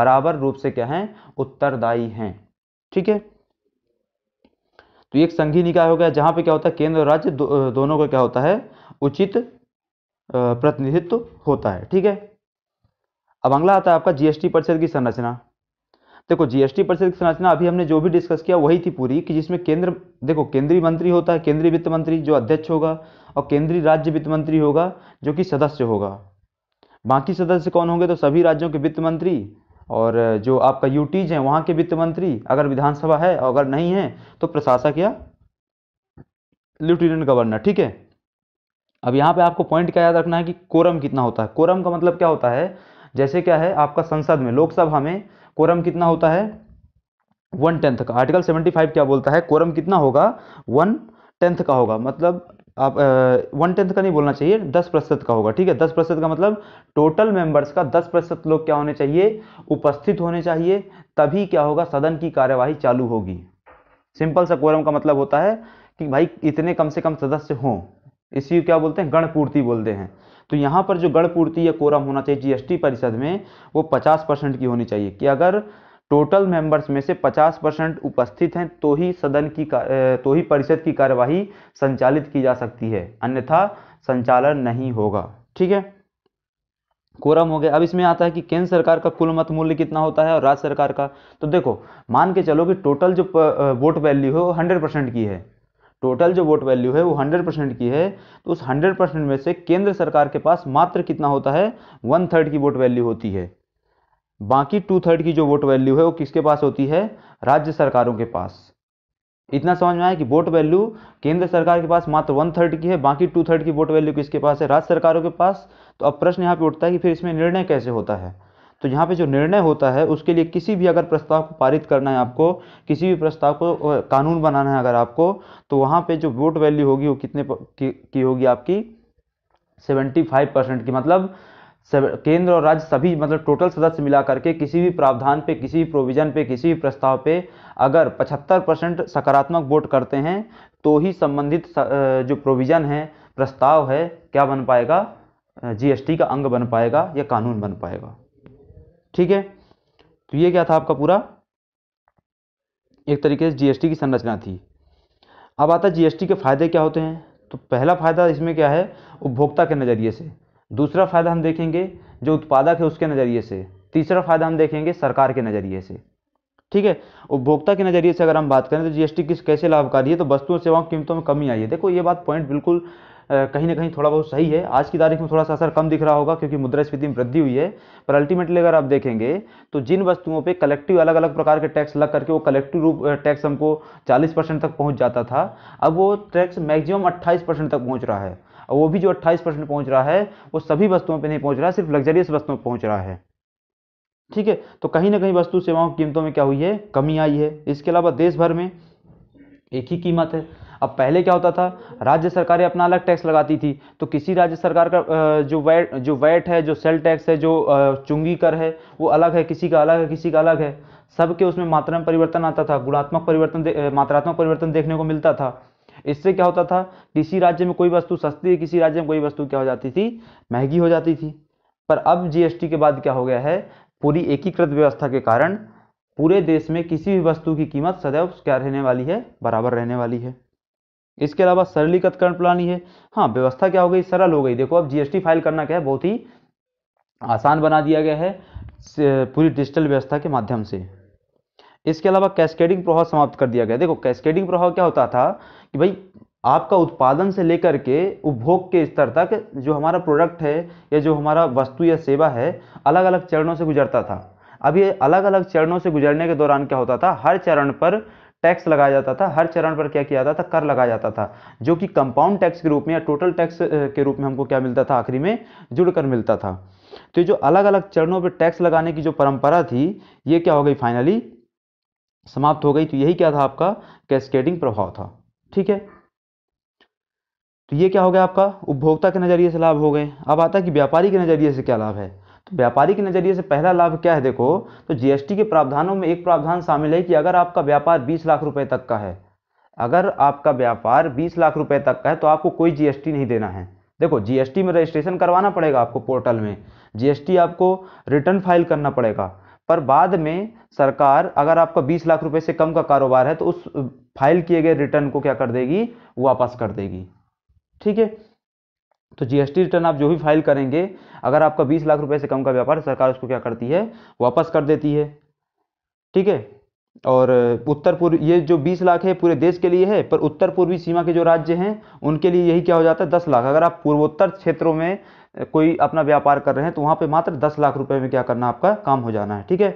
बराबर रूप से क्या है उत्तरदायी हैं ठीक है तो एक संघी निकाय हो गया जहाँ पे क्या होता है केंद्र और राज्य दो, दोनों का क्या होता है उचित प्रतिनिधित्व होता है ठीक है अब अगला आता है आपका जीएसटी परिषद की संरचना देखो जीएसटी परिषद की संरचना अभी हमने जो भी डिस्कस किया वही थी पूरी कि जिसमें केंद्र देखो केंद्रीय मंत्री होता है केंद्रीय वित्त मंत्री जो अध्यक्ष होगा और केंद्रीय राज्य वित्त मंत्री होगा जो कि सदस्य होगा बाकी सदस्य कौन होंगे तो सभी राज्यों के वित्त मंत्री और जो आपका यूटीज हैं वहाँ के वित्त मंत्री अगर विधानसभा है और अगर नहीं है तो प्रशासक या लेफ्टिनेंट गवर्नर ठीक है अब यहाँ पे आपको पॉइंट क्या याद रखना है कि कोरम कितना होता है कोरम का मतलब क्या होता है जैसे क्या है आपका संसद में लोकसभा में कोरम कितना होता है वन टेंथ का आर्टिकल सेवेंटी फाइव क्या बोलता है कोरम कितना होगा वन टेंथ का होगा मतलब आप वन टेंथ का नहीं बोलना चाहिए दस प्रतिशत का होगा ठीक है दस प्रतिशत का मतलब टोटल मेंबर्स का दस प्रतिशत लोग क्या होने चाहिए उपस्थित होने चाहिए तभी क्या होगा सदन की कार्यवाही चालू होगी सिंपल सा कोरम का मतलब होता है कि भाई इतने कम से कम सदस्य हों इसी क्या बोलते हैं गणपूर्ति बोलते हैं तो यहाँ पर जो गढ़पूर्ति या कोरम होना चाहिए जीएसटी परिषद में वो 50 परसेंट की होनी चाहिए कि अगर टोटल मेंबर्स में से 50 परसेंट उपस्थित हैं तो ही सदन की तो ही परिषद की कार्यवाही संचालित की जा सकती है अन्यथा संचालन नहीं होगा ठीक है कोरम हो गया अब इसमें आता है कि केंद्र सरकार का कुल मत मूल्य कितना होता है और राज्य सरकार का तो देखो मान के चलो कि टोटल जो वोट वैल्यू है वो हंड्रेड परसेंट की है टोटल जो वोट वैल्यू है वो 100 परसेंट की है तो उस 100 परसेंट में से केंद्र सरकार के पास मात्र कितना होता है वन थर्ड की वोट वैल्यू होती है बाकी टू थर्ड की जो वोट वैल्यू है वो किसके पास होती है राज्य सरकारों के पास इतना समझ में आया कि वोट वैल्यू केंद्र सरकार के पास मात्र वन थर्ड की है बाकी टू थर्ड की वोट वैल्यू किसके पास है राज्य सरकारों के पास तो अब प्रश्न यहाँ पे उठता है कि फिर इसमें निर्णय कैसे होता है तो यहाँ पे जो निर्णय होता है उसके लिए किसी भी अगर प्रस्ताव को पारित करना है आपको किसी भी प्रस्ताव को कानून बनाना है अगर आपको तो वहाँ पे जो वोट वैल्यू होगी वो कितने की, की होगी आपकी 75 परसेंट की मतलब केंद्र और राज्य सभी मतलब टोटल सदस्य मिला करके किसी भी प्रावधान पे किसी भी प्रोविज़न पे किसी भी प्रस्ताव पे अगर 75 परसेंट सकारात्मक वोट करते हैं तो ही संबंधित जो प्रोविज़न है प्रस्ताव है क्या बन पाएगा जीएसटी का अंग बन पाएगा या कानून बन पाएगा ठीक है तो ये क्या था आपका पूरा एक तरीके से जीएसटी की संरचना थी अब आता है जीएसटी के फायदे क्या होते हैं तो पहला फायदा इसमें क्या है उपभोक्ता के नज़रिए से दूसरा फायदा हम देखेंगे जो उत्पादक है उसके नज़रिए से तीसरा फायदा हम देखेंगे सरकार के नज़रिए से ठीक है उपभोक्ता के नज़रिए से अगर हम बात करें तो जीएसटी किस कैसे लाभकारी है तो वस्तुओं सेवाओं कीमतों में कमी आई है देखो ये बात पॉइंट बिल्कुल कहीं ना कहीं थोड़ा बहुत सही है आज की तारीख में थोड़ा सा असर कम दिख रहा होगा क्योंकि मुद्रास्फीति में वृद्धि हुई है पर अल्टीमेटली अगर आप देखेंगे तो जिन वस्तुओं पर कलेक्टिव अलग अलग प्रकार के टैक्स लग करके वो कलेक्टिव रूप टैक्स हमको चालीस तक पहुँच जाता था अब वो टैक्स मैक्सिमम अट्ठाईस तक पहुँच रहा है और वो भी जो 28 परसेंट पहुंच रहा है वो सभी वस्तुओं पे नहीं पहुंच रहा है सिर्फ लग्जरियस वस्तुओं पर पहुंच रहा है ठीक है तो कहीं ना कहीं वस्तु सेवाओं की कीमतों में क्या हुई है कमी आई है इसके अलावा देश भर में एक ही कीमत है अब पहले क्या होता था राज्य सरकारें अपना अलग टैक्स लगाती थी तो किसी राज्य सरकार का जो वैट जो वैट है जो सेल टैक्स है जो चुंगी कर है वो अलग है किसी का अलग है किसी का अलग है सबके उसमें मात्रा में परिवर्तन आता था गुणात्मक परिवर्तन मात्रात्मक परिवर्तन देखने को मिलता था इससे क्या होता था किसी राज्य में कोई वस्तु सस्ती है किसी राज्य में कोई वस्तु क्या हो जाती थी महंगी हो जाती थी पर अब जीएसटी के बाद क्या हो गया है पूरी एकीकृत व्यवस्था के कारण पूरे देश में किसी भी वस्तु की कीमत सदैव क्या रहने वाली है बराबर रहने वाली है इसके अलावा सरलीकृत करण प्रणाली है हाँ व्यवस्था क्या हो गई सरल हो गई देखो अब जीएसटी फाइल करना क्या है बहुत ही आसान बना दिया गया है पूरी डिजिटल व्यवस्था के माध्यम से इसके अलावा कैस्केडिंग प्रभाव समाप्त कर दिया गया देखो कैस्केडिंग प्रभाव क्या होता था कि भाई आपका उत्पादन से लेकर के उपभोग के स्तर तक जो हमारा प्रोडक्ट है या जो हमारा वस्तु या सेवा है अलग अलग चरणों से गुजरता था अब ये अलग अलग चरणों से गुजरने के दौरान क्या होता था हर चरण पर टैक्स लगाया जाता था हर चरण पर क्या किया जाता था कर लगाया जाता था जो कि कंपाउंड टैक्स के रूप में या टोटल टैक्स के रूप में हमको क्या मिलता था आखिरी में जुड़कर मिलता था तो जो अलग अलग चरणों पर टैक्स लगाने की जो परंपरा थी ये क्या हो गई फाइनली समाप्त हो गई तो यही क्या था आपका कैस्केडिंग प्रभाव था ठीक है तो ये क्या हो गया आपका उपभोक्ता के नज़रिए से लाभ हो गए अब आता है कि व्यापारी के नज़रिए से क्या लाभ है तो व्यापारी के नज़रिए से पहला लाभ क्या है देखो तो जीएसटी के प्रावधानों में एक प्रावधान शामिल है कि अगर आपका व्यापार बीस लाख रुपए तक का है अगर आपका व्यापार बीस लाख रुपए तक का है तो आपको कोई जीएसटी नहीं देना है देखो जीएसटी में रजिस्ट्रेशन करवाना पड़ेगा आपको पोर्टल में जीएसटी आपको रिटर्न फाइल करना पड़ेगा पर बाद में सरकार अगर आपका बीस लाख रुपए से कम का कारोबार है तो उस फाइल किए गए रिटर्न को क्या कर देगी वापस कर देगी ठीक है तो जीएसटी रिटर्न आप जो भी फाइल करेंगे अगर आपका बीस लाख रुपए से कम का व्यापार सरकार उसको क्या करती है वापस कर देती है ठीक है और उत्तर पूर्व ये जो 20 लाख है पूरे देश के लिए है पर उत्तर पूर्वी सीमा के जो राज्य हैं उनके लिए यही क्या हो जाता है दस लाख अगर आप पूर्वोत्तर क्षेत्रों में कोई अपना व्यापार कर रहे हैं तो वहाँ पे मात्र दस लाख रुपए में क्या करना आपका काम हो जाना है ठीक है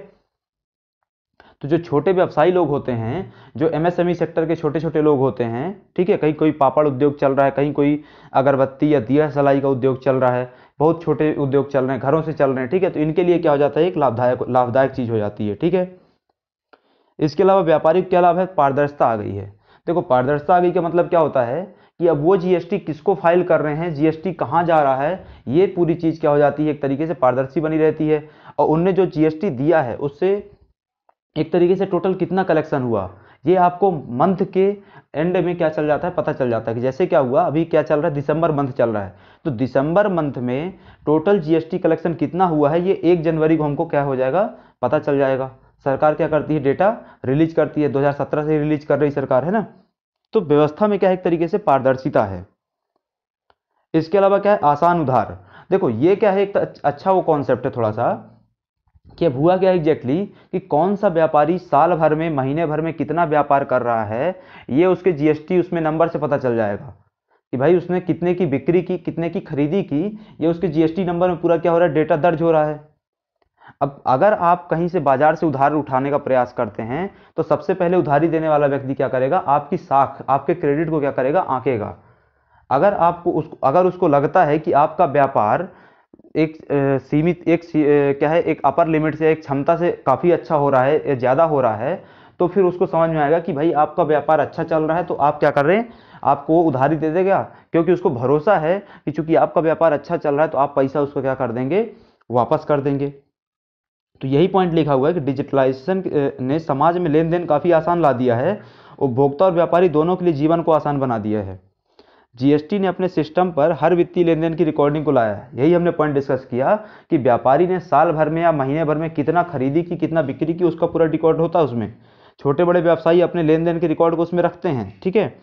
तो जो छोटे व्यवसायी लोग होते हैं जो एमएसएमई सेक्टर e के छोटे छोटे लोग होते हैं ठीक है कहीं कोई पापड़ उद्योग चल रहा है कहीं कोई अगरबत्ती या दिया सलाई का उद्योग चल रहा है बहुत छोटे उद्योग चल रहे हैं घरों से चल रहे हैं ठीक है तो इनके लिए क्या हो जाता है एक लाभदायक लाभदायक चीज़ हो जाती है ठीक है इसके अलावा व्यापारिक क्या लाभ है पारदर्शिता आ गई है देखो पारदर्शिता आ गई का मतलब क्या होता है कि अब वो जीएसटी किसको फाइल कर रहे हैं जीएसटी कहाँ जा रहा है ये पूरी चीज़ क्या हो जाती है एक तरीके से पारदर्शी बनी रहती है और उनने जो जीएसटी दिया है उससे एक तरीके से टोटल कितना कलेक्शन हुआ ये आपको मंथ के एंड में क्या चल जाता है पता चल जाता है कि जैसे क्या हुआ अभी क्या चल रहा है दिसंबर मंथ चल रहा है तो दिसंबर मंथ में टोटल जीएसटी कलेक्शन कितना हुआ है ये एक जनवरी को हमको क्या हो जाएगा पता चल जाएगा सरकार क्या करती है डेटा रिलीज करती है 2017 से रिलीज कर रही सरकार है ना तो व्यवस्था में क्या है एक तरीके से पारदर्शिता है इसके अलावा क्या है आसान उधार देखो ये क्या है एक अच्छा वो कॉन्सेप्ट है थोड़ा सा कि अब हुआ क्या एग्जैक्टली exactly कि कौन सा व्यापारी साल भर में महीने भर में कितना व्यापार कर रहा है ये उसके जीएसटी उसमें नंबर से पता चल जाएगा कि भाई उसने कितने की बिक्री की कितने की खरीदी की ये उसके जीएसटी नंबर में पूरा क्या हो रहा है डेटा दर्ज हो रहा है अब अगर आप कहीं से बाजार से उधार उठाने का प्रयास करते हैं तो सबसे पहले उधारी देने वाला व्यक्ति क्या करेगा आपकी साख आपके क्रेडिट को क्या करेगा आंकेगा अगर आपको उसको अगर उसको लगता है कि आपका व्यापार एक सीमित एक क्या है एक अपर लिमिट से एक क्षमता से काफ़ी अच्छा हो रहा है ज़्यादा हो रहा है तो फिर उसको समझ में आएगा कि भाई आपका व्यापार अच्छा चल रहा है तो आप क्या कर रहे हैं आपको उधारी दे देगा क्योंकि उसको भरोसा है कि चूंकि आपका व्यापार अच्छा चल रहा है तो आप पैसा उसको क्या कर देंगे वापस कर देंगे तो यही पॉइंट लिखा हुआ है कि डिजिटलाइजेशन ने समाज में लेन देन काफ़ी आसान ला दिया है उपभोक्ता और व्यापारी दोनों के लिए जीवन को आसान बना दिया है जीएसटी ने अपने सिस्टम पर हर वित्तीय लेन देन की रिकॉर्डिंग को लाया है यही हमने पॉइंट डिस्कस किया कि व्यापारी ने साल भर में या महीने भर में कितना खरीदी की कितना बिक्री की उसका पूरा रिकॉर्ड होता है उसमें छोटे बड़े व्यवसायी अपने लेन देन के रिकॉर्ड को उसमें रखते हैं ठीक है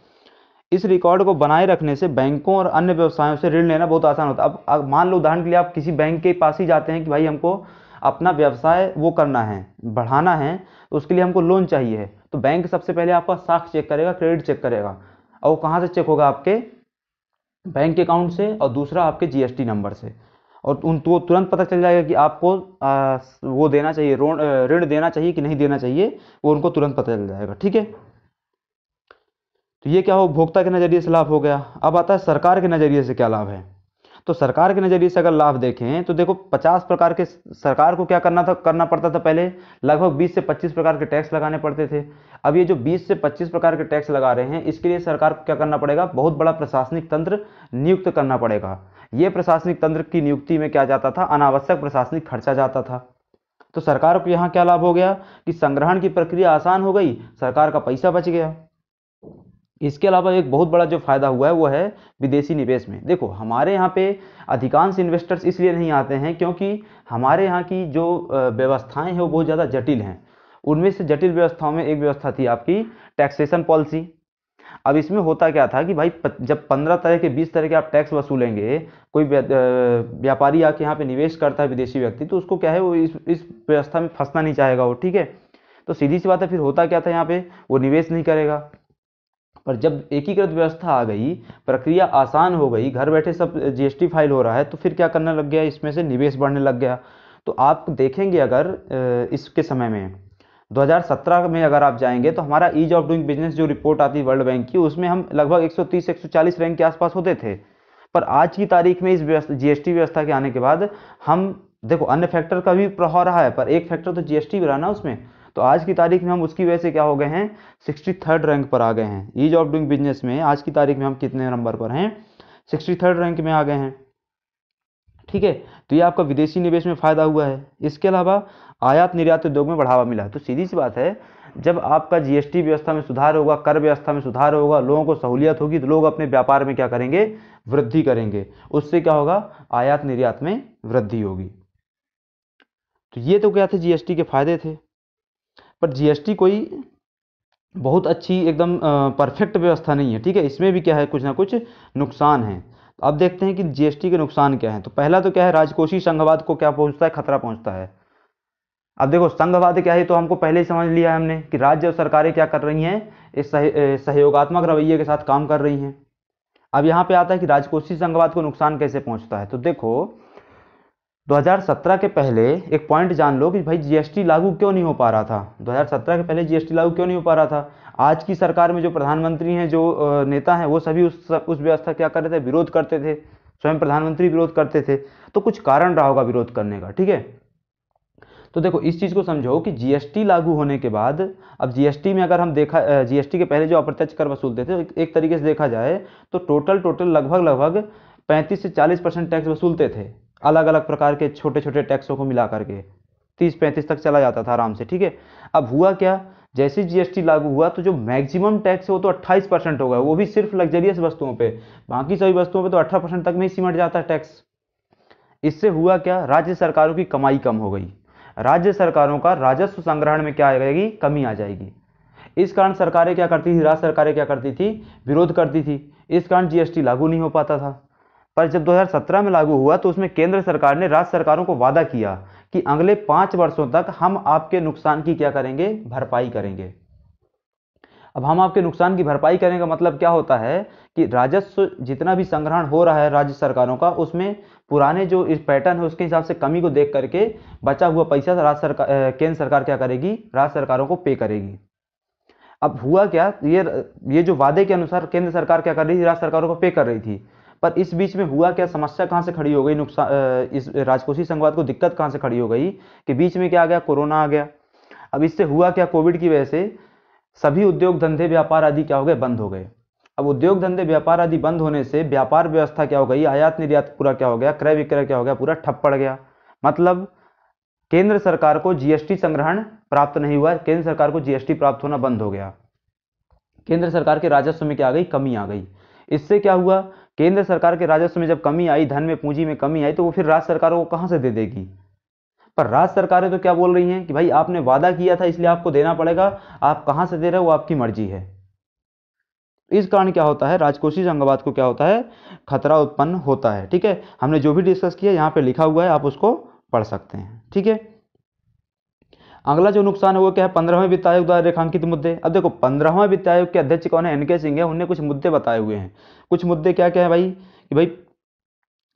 इस रिकॉर्ड को बनाए रखने से बैंकों और अन्य व्यवसायों से ऋण लेना बहुत आसान होता है अब, मान लो उदाहरण के लिए आप किसी बैंक के पास ही जाते हैं कि भाई हमको अपना व्यवसाय वो करना है बढ़ाना है तो उसके लिए हमको लोन चाहिए तो बैंक सबसे पहले आपका साख चेक करेगा क्रेडिट चेक करेगा और वो कहाँ से चेक होगा आपके बैंक अकाउंट से और दूसरा आपके जीएसटी नंबर से और उन तो तुरंत पता चल जाएगा कि आपको आ, वो देना चाहिए ऋण देना चाहिए कि नहीं देना चाहिए वो उनको तुरंत पता चल जाएगा ठीक है तो ये क्या हो उपभोक्ता के नज़रिए से लाभ हो गया अब आता है सरकार के नज़रिए से क्या लाभ है तो सरकार के नज़रिए से अगर लाभ देखें तो देखो 50 प्रकार के सरकार को क्या करना था करना पड़ता था पहले लगभग 20 से 25 प्रकार के टैक्स लगाने पड़ते थे अब ये जो 20 से 25 प्रकार के टैक्स लगा रहे हैं इसके लिए सरकार को क्या करना पड़ेगा बहुत बड़ा प्रशासनिक तंत्र नियुक्त करना पड़ेगा ये प्रशासनिक तंत्र की नियुक्ति में क्या जाता था अनावश्यक प्रशासनिक खर्चा जाता था तो सरकार को यहाँ क्या लाभ हो गया कि संग्रहण की प्रक्रिया आसान हो गई सरकार का पैसा बच गया इसके अलावा एक बहुत बड़ा जो फ़ायदा हुआ है वो है विदेशी निवेश में देखो हमारे यहाँ पे अधिकांश इन्वेस्टर्स इसलिए नहीं आते हैं क्योंकि हमारे यहाँ की जो व्यवस्थाएं हैं वो बहुत ज़्यादा जटिल हैं उनमें से जटिल व्यवस्थाओं में एक व्यवस्था थी आपकी टैक्सेशन पॉलिसी अब इसमें होता क्या था कि भाई जब पंद्रह तरह के बीस तरह के आप टैक्स वसूलेंगे कोई व्यापारी आके यहाँ पर निवेश करता है विदेशी व्यक्ति तो उसको क्या है वो इस इस व्यवस्था में फंसना नहीं चाहेगा वो ठीक है तो सीधी सी बात है फिर होता क्या था यहाँ पे वो निवेश नहीं करेगा पर जब एकीकृत व्यवस्था आ गई प्रक्रिया आसान हो गई घर बैठे सब जीएसटी फाइल हो रहा है तो फिर क्या करने लग गया इसमें से निवेश बढ़ने लग गया तो आप देखेंगे अगर इसके समय में 2017 में अगर आप जाएंगे तो हमारा ईज ऑफ डूइंग बिजनेस जो रिपोर्ट आती है वर्ल्ड बैंक की उसमें हम लगभग 130 140 रैंक के आसपास होते थे पर आज की तारीख में इस जीएसटी व्यवस्था के आने के बाद हम देखो अन्य फैक्टर का भी प्रभाव रहा है पर एक फैक्टर तो जीएसटी भी रहा ना उसमें तो आज की तारीख में हम उसकी वजह से क्या हो गए हैं सिक्सटी थर्ड रैंक पर आ गए हैं ईज ऑफ डूइंग बिजनेस में आज की तारीख में हम कितने नंबर पर हैं सिक्सटी थर्ड रैंक में आ गए हैं ठीक है तो ये आपका विदेशी निवेश में फ़ायदा हुआ है इसके अलावा आयात निर्यात उद्योग में बढ़ावा मिला तो सीधी सी बात है जब आपका जीएसटी व्यवस्था में सुधार होगा कर व्यवस्था में सुधार होगा लोगों को सहूलियत होगी तो लोग अपने व्यापार में क्या करेंगे वृद्धि करेंगे उससे क्या होगा आयात निर्यात में वृद्धि होगी तो ये तो क्या थे जीएसटी के फायदे थे पर जीएसटी कोई बहुत अच्छी एकदम परफेक्ट व्यवस्था नहीं है ठीक है इसमें भी क्या है कुछ ना कुछ नुकसान है अब देखते हैं कि जीएसटी के नुकसान क्या हैं तो पहला तो क्या है राजकोषीय संघवाद को क्या पहुंचता है खतरा पहुंचता है अब देखो संघवाद क्या है तो हमको पहले ही समझ लिया है हमने कि राज्य और सरकारें क्या कर रही हैं इस सहयोगात्मक रवैये के साथ काम कर रही हैं अब यहाँ पे आता है कि राजकोषीय संघवाद को नुकसान कैसे पहुँचता है तो देखो 2017 के पहले एक पॉइंट जान लो कि भाई जीएसटी लागू क्यों नहीं हो पा रहा था 2017 के पहले जीएसटी लागू क्यों नहीं हो पा रहा था आज की सरकार में जो प्रधानमंत्री हैं जो नेता हैं वो सभी उस उस व्यवस्था क्या कर रहे थे विरोध करते थे स्वयं प्रधानमंत्री विरोध करते थे तो कुछ कारण रहा होगा विरोध करने का ठीक है तो देखो इस चीज़ को समझो कि जीएसटी लागू होने के बाद अब जीएसटी में अगर हम देखा जीएसटी के पहले जो अप्रत्यक्ष कर वसूलते थे एक तरीके से देखा जाए तो टोटल टोटल लगभग लगभग पैंतीस से चालीस परसेंट टैक्स वसूलते थे अलग अलग प्रकार के छोटे छोटे टैक्सों को मिला करके तीस पैंतीस तक चला जाता था आराम से ठीक है अब हुआ क्या जैसे जीएसटी लागू हुआ तो जो मैक्सिमम टैक्स है वो तो 28 परसेंट होगा वो भी सिर्फ लग्जरियस वस्तुओं पे बाकी सभी वस्तुओं पे तो 18 परसेंट तक में ही सिमट जाता है टैक्स इससे हुआ क्या राज्य सरकारों की कमाई कम हो गई राज्य सरकारों का राजस्व संग्रहण में क्या आ जाएगी कमी आ जाएगी इस कारण सरकारें क्या करती थी राज्य सरकारें क्या करती थी विरोध करती थी इस कारण जीएसटी लागू नहीं हो पाता था पर जब 2017 में लागू हुआ तो उसमें केंद्र सरकार ने राज्य सरकारों को वादा किया कि अगले पांच वर्षों तक हम आपके नुकसान की क्या करेंगे भरपाई करेंगे अब हम आपके नुकसान की भरपाई करने का मतलब क्या होता है कि राजस्व जितना भी संग्रहण हो रहा है राज्य सरकारों का उसमें पुराने जो इस पैटर्न है उसके हिसाब से कमी को देख करके बचा हुआ पैसा राज्य सरकार केंद्र सरकार क्या करेगी राज्य सरकारों को पे करेगी अब हुआ क्या ये ये जो वादे के अनुसार केंद्र सरकार क्या कर रही थी राज्य सरकारों को पे कर रही थी पर इस बीच में हुआ क्या समस्या कहाँ से खड़ी हो गई नुकसान इस राजकोषीय संघवाद को दिक्कत कहाँ से खड़ी हो गई कि बीच में क्या आ गया कोरोना आ गया अब इससे हुआ क्या कोविड की वजह से सभी उद्योग धंधे व्यापार आदि क्या हो गए बंद हो गए अब उद्योग धंधे व्यापार आदि बंद होने से व्यापार व्यवस्था क्या हो गई आयात निर्यात पूरा क्या हो गया क्रय विक्रय क्या हो गया पूरा ठप पड़ गया मतलब केंद्र सरकार को जीएसटी संग्रहण प्राप्त नहीं हुआ केंद्र सरकार को जीएसटी प्राप्त होना बंद हो गया केंद्र सरकार के राजस्व में क्या आ गई कमी आ गई इससे क्या हुआ केंद्र सरकार के राजस्व में जब कमी आई धन में पूंजी में कमी आई तो वो फिर राज्य सरकारों को कहाँ से दे देगी पर राज्य सरकारें तो क्या बोल रही हैं कि भाई आपने वादा किया था इसलिए आपको देना पड़ेगा आप कहाँ से दे रहे हो वो आपकी मर्जी है इस कारण क्या होता है राजकोषीय जंगवाद को क्या होता है खतरा उत्पन्न होता है ठीक है हमने जो भी डिस्कस किया यहाँ पर लिखा हुआ है आप उसको पढ़ सकते हैं ठीक है अगला जो नुकसान है वो क्या है पंद्रहवें वित्त आयोग द्वारा रेखांकित मुद्दे अब देखो पंद्रहवें वित्त आयोग के अध्यक्ष कौन है एनके सिंह है उन्होंने कुछ मुद्दे बताए हुए हैं कुछ मुद्दे क्या क्या है भाई कि भाई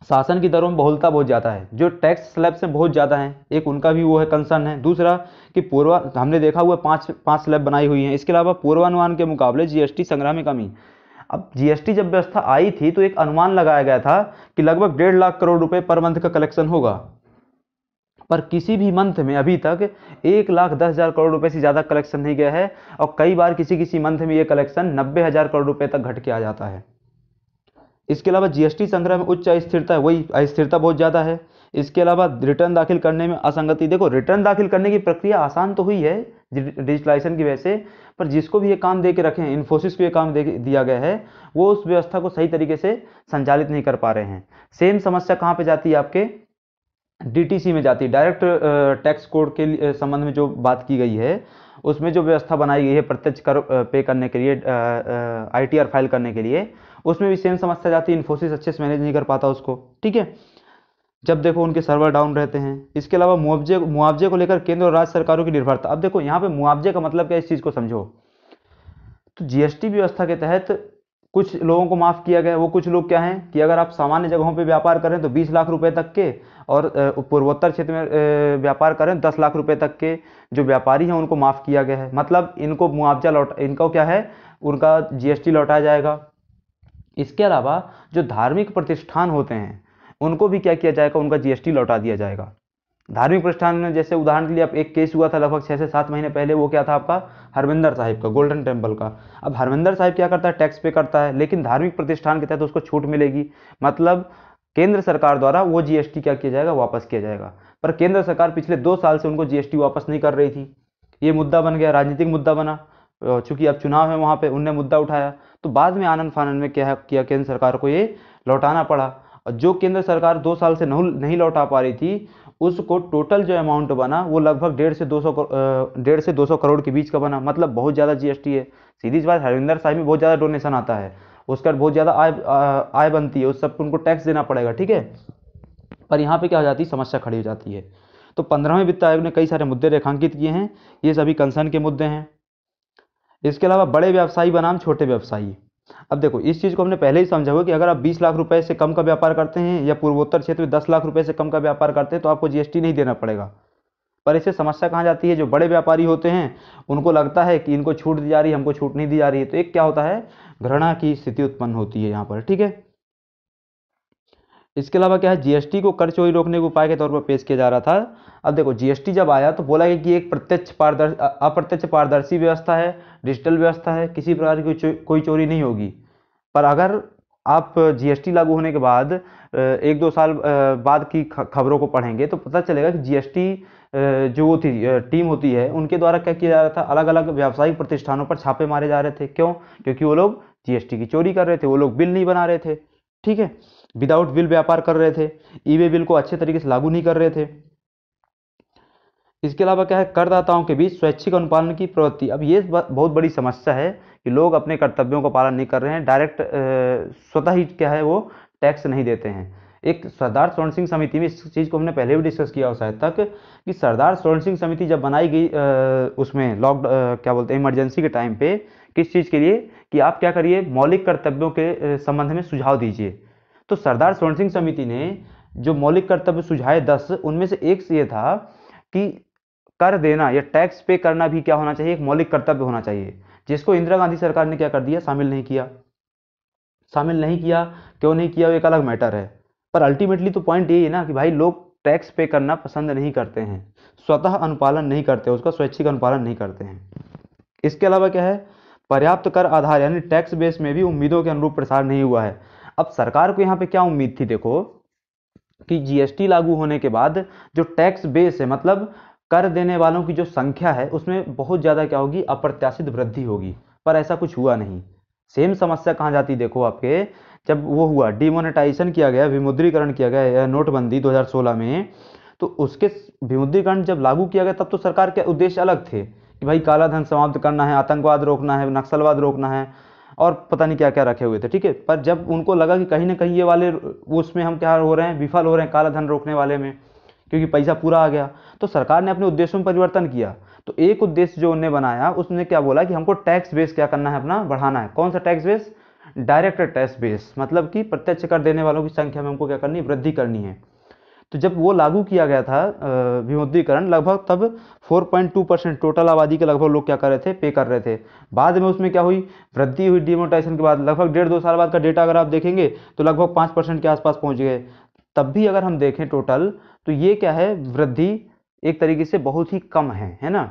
शासन की दरों में बहुलता बहुत ज़्यादा है जो टैक्स स्लैब से बहुत ज़्यादा है एक उनका भी वो है कंसर्न है दूसरा कि पूर्वा हमने देखा हुआ पाँच पाँच स्लैब बनाई हुई है इसके अलावा पूर्वानुमान के मुकाबले जीएसटी संग्रह में कमी अब जीएसटी जब व्यवस्था आई थी तो एक अनुमान लगाया गया था कि लगभग डेढ़ लाख करोड़ रुपए पर मंथ का कलेक्शन होगा पर किसी भी मंथ में अभी तक एक लाख दस हज़ार करोड़ रुपए से ज़्यादा कलेक्शन नहीं गया है और कई बार किसी किसी मंथ में ये कलेक्शन नब्बे हज़ार करोड़ रुपए तक घट के आ जाता है इसके अलावा जीएसटी संग्रह में उच्च अस्थिरता है वही अस्थिरता बहुत ज़्यादा है इसके अलावा रिटर्न दाखिल करने में असंगति देखो रिटर्न दाखिल करने की प्रक्रिया आसान तो हुई है डिजिटलाइजेशन की वजह से पर जिसको भी ये काम दे के रखे हैं इन्फोसिस को ये काम दे दिया गया है वो उस व्यवस्था को सही तरीके से संचालित नहीं कर पा रहे हैं सेम समस्या कहाँ पर जाती है आपके डीटीसी में जाती है डायरेक्ट टैक्स कोड के संबंध में जो बात की गई है उसमें जो व्यवस्था बनाई गई है प्रत्यक्ष कर पे करने के लिए आईटीआर फाइल करने के लिए उसमें भी सेम समस्या जाती है इन्फोसिस अच्छे से मैनेज नहीं कर पाता उसको ठीक है जब देखो उनके सर्वर डाउन रहते हैं इसके अलावा मुआवजे मुआवजे को लेकर केंद्र और राज्य सरकारों की निर्भरता अब देखो यहाँ पर मुआवजे का मतलब क्या इस चीज़ को समझो तो जीएसटी व्यवस्था के तहत कुछ लोगों को माफ़ किया गया वो कुछ लोग क्या हैं कि अगर आप सामान्य जगहों पे व्यापार करें तो 20 लाख रुपए तक के और पूर्वोत्तर क्षेत्र में व्यापार करें 10 लाख रुपए तक के जो व्यापारी हैं उनको माफ़ किया गया है मतलब इनको मुआवजा लौट इनको क्या है उनका जीएसटी लौटाया जाएगा इसके अलावा जो धार्मिक प्रतिष्ठान होते हैं उनको भी क्या किया जाएगा उनका जी लौटा दिया जाएगा धार्मिक प्रतिष्ठान में जैसे उदाहरण के लिए आप एक केस हुआ था लगभग छः से सात महीने पहले वो क्या था आपका हरमिंदर साहिब का गोल्डन टेम्पल का अब हरमिंदर साहिब क्या करता है टैक्स पे करता है लेकिन धार्मिक प्रतिष्ठान के तहत उसको छूट मिलेगी मतलब केंद्र सरकार द्वारा वो जीएसटी क्या किया जाएगा वापस किया जाएगा पर केंद्र सरकार पिछले दो साल से उनको जीएसटी वापस नहीं कर रही थी ये मुद्दा बन गया राजनीतिक मुद्दा बना चूंकि अब चुनाव है वहाँ पे उनने मुद्दा उठाया तो बाद में आनंद फानंद में क्या किया केंद्र सरकार को ये लौटाना पड़ा और जो केंद्र सरकार दो साल से नहीं लौटा पा रही थी उसको टोटल जो अमाउंट बना वो लगभग डेढ़ से दो सौ डेढ़ से दो सौ करोड़ के बीच का बना मतलब बहुत ज़्यादा जीएसटी है सीधी बात हरिंदर साहिब में बहुत ज़्यादा डोनेशन आता है उसका बहुत ज़्यादा आय आय बनती है उस सबको उनको टैक्स देना पड़ेगा ठीक है पर यहाँ पर क्या हो जाती है समस्या खड़ी हो जाती है तो पंद्रहवें वित्त आयोग ने कई सारे मुद्दे रेखांकित किए हैं ये सभी कंसर्न के मुद्दे हैं इसके अलावा बड़े व्यवसायी बनाम छोटे व्यवसायी अब देखो इस चीज़ को हमने पहले ही समझा हुआ कि अगर आप बीस लाख रुपए से कम का व्यापार करते हैं या पूर्वोत्तर क्षेत्र में दस लाख रुपए से कम का व्यापार करते हैं तो आपको जीएसटी नहीं देना पड़ेगा पर इससे समस्या कहाँ जाती है जो बड़े व्यापारी होते हैं उनको लगता है कि इनको छूट दी जा रही है हमको छूट नहीं दी जा रही है तो एक क्या होता है घृणा की स्थिति उत्पन्न होती है यहाँ पर ठीक है इसके अलावा क्या है जीएसटी को कर चोरी रोकने के उपाय के तौर पर पेश किया जा रहा था अब देखो जीएसटी जब आया तो बोला गया कि एक प्रत्यक्ष पारदर्श अप्रत्यक्ष पारदर्शी व्यवस्था है डिजिटल व्यवस्था है किसी प्रकार की कोई चोरी नहीं होगी पर अगर आप जीएसटी लागू होने के बाद एक दो साल बाद की खबरों को पढ़ेंगे तो पता चलेगा कि जीएसटी जो थी टीम होती है उनके द्वारा क्या किया जा रहा था अलग अलग व्यावसायिक प्रतिष्ठानों पर छापे मारे जा रहे थे क्यों क्योंकि वो लोग जीएसटी की चोरी कर रहे थे वो लोग बिल नहीं बना रहे थे ठीक है विदाउट बिल व्यापार कर रहे थे ई वे बिल को अच्छे तरीके से लागू नहीं कर रहे थे इसके अलावा क्या है करदाताओं के बीच स्वैच्छिक अनुपालन की प्रवृत्ति अब ये बहुत बड़ी समस्या है कि लोग अपने कर्तव्यों का पालन नहीं कर रहे हैं डायरेक्ट स्वतः ही क्या है वो टैक्स नहीं देते हैं एक सरदार स्वर्ण सिंह समिति में इस चीज़ को हमने पहले भी डिस्कस किया हो शायद तक कि सरदार स्वर्ण सिंह समिति जब बनाई गई उसमें लॉक क्या बोलते हैं इमरजेंसी के टाइम पे किस चीज़ के लिए कि आप क्या करिए मौलिक कर्तव्यों के संबंध में सुझाव दीजिए तो सरदार स्वर्ण सिंह समिति ने जो मौलिक कर्तव्य सुझाए दस उनमें से एक से ये था कि कर देना या टैक्स पे करना भी क्या होना चाहिए एक मौलिक कर्तव्य होना चाहिए जिसको इंदिरा गांधी सरकार ने क्या कर दिया शामिल नहीं किया शामिल नहीं किया क्यों नहीं किया वो एक अलग मैटर है पर अल्टीमेटली तो पॉइंट यही है ना कि भाई लोग टैक्स पे करना पसंद नहीं करते हैं स्वतः अनुपालन नहीं करते उसका स्वैच्छिक अनुपालन नहीं करते हैं इसके अलावा क्या है पर्याप्त कर आधार यानी टैक्स बेस में भी उम्मीदों के अनुरूप प्रसार नहीं हुआ है अब सरकार को यहाँ पे क्या उम्मीद थी देखो कि जीएसटी लागू होने के बाद जो टैक्स बेस है मतलब कर देने वालों की जो संख्या है उसमें बहुत ज़्यादा क्या होगी अप्रत्याशित वृद्धि होगी पर ऐसा कुछ हुआ नहीं सेम समस्या कहाँ जाती देखो आपके जब वो हुआ डिमोनेटाइजेशन किया गया विमुद्रीकरण किया गया नोटबंदी 2016 में तो उसके विमुद्रीकरण जब लागू किया गया तब तो सरकार के उद्देश्य अलग थे कि भाई काला धन समाप्त करना है आतंकवाद रोकना है नक्सलवाद रोकना है और पता नहीं क्या क्या रखे हुए थे ठीक है पर जब उनको लगा कि कहीं ना कहीं ये वाले उसमें हम क्या हो रहे हैं विफल हो रहे हैं काला धन रोकने वाले में क्योंकि पैसा पूरा आ गया तो सरकार ने अपने उद्देश्यों में परिवर्तन किया तो एक उद्देश्य जो उनने बनाया उसने क्या बोला कि हमको टैक्स बेस क्या करना है अपना बढ़ाना है कौन सा tax base direct tax base मतलब कि प्रत्यक्ष कर देने वालों की संख्या में हमको क्या करनी है वृद्धि करनी है तो जब वो लागू किया गया था विमुद्रीकरण लगभग तब 4.2 परसेंट टोटल आबादी के लगभग लोग क्या कर रहे थे पे कर रहे थे बाद में उसमें क्या हुई वृद्धि हुई डिमोटाइजेशन के बाद लगभग डेढ़ दो साल बाद का डेटा अगर आप देखेंगे तो लगभग पाँच परसेंट के आसपास पहुंच गए तब भी अगर हम देखें टोटल तो ये क्या है वृद्धि एक तरीके से बहुत ही कम है है ना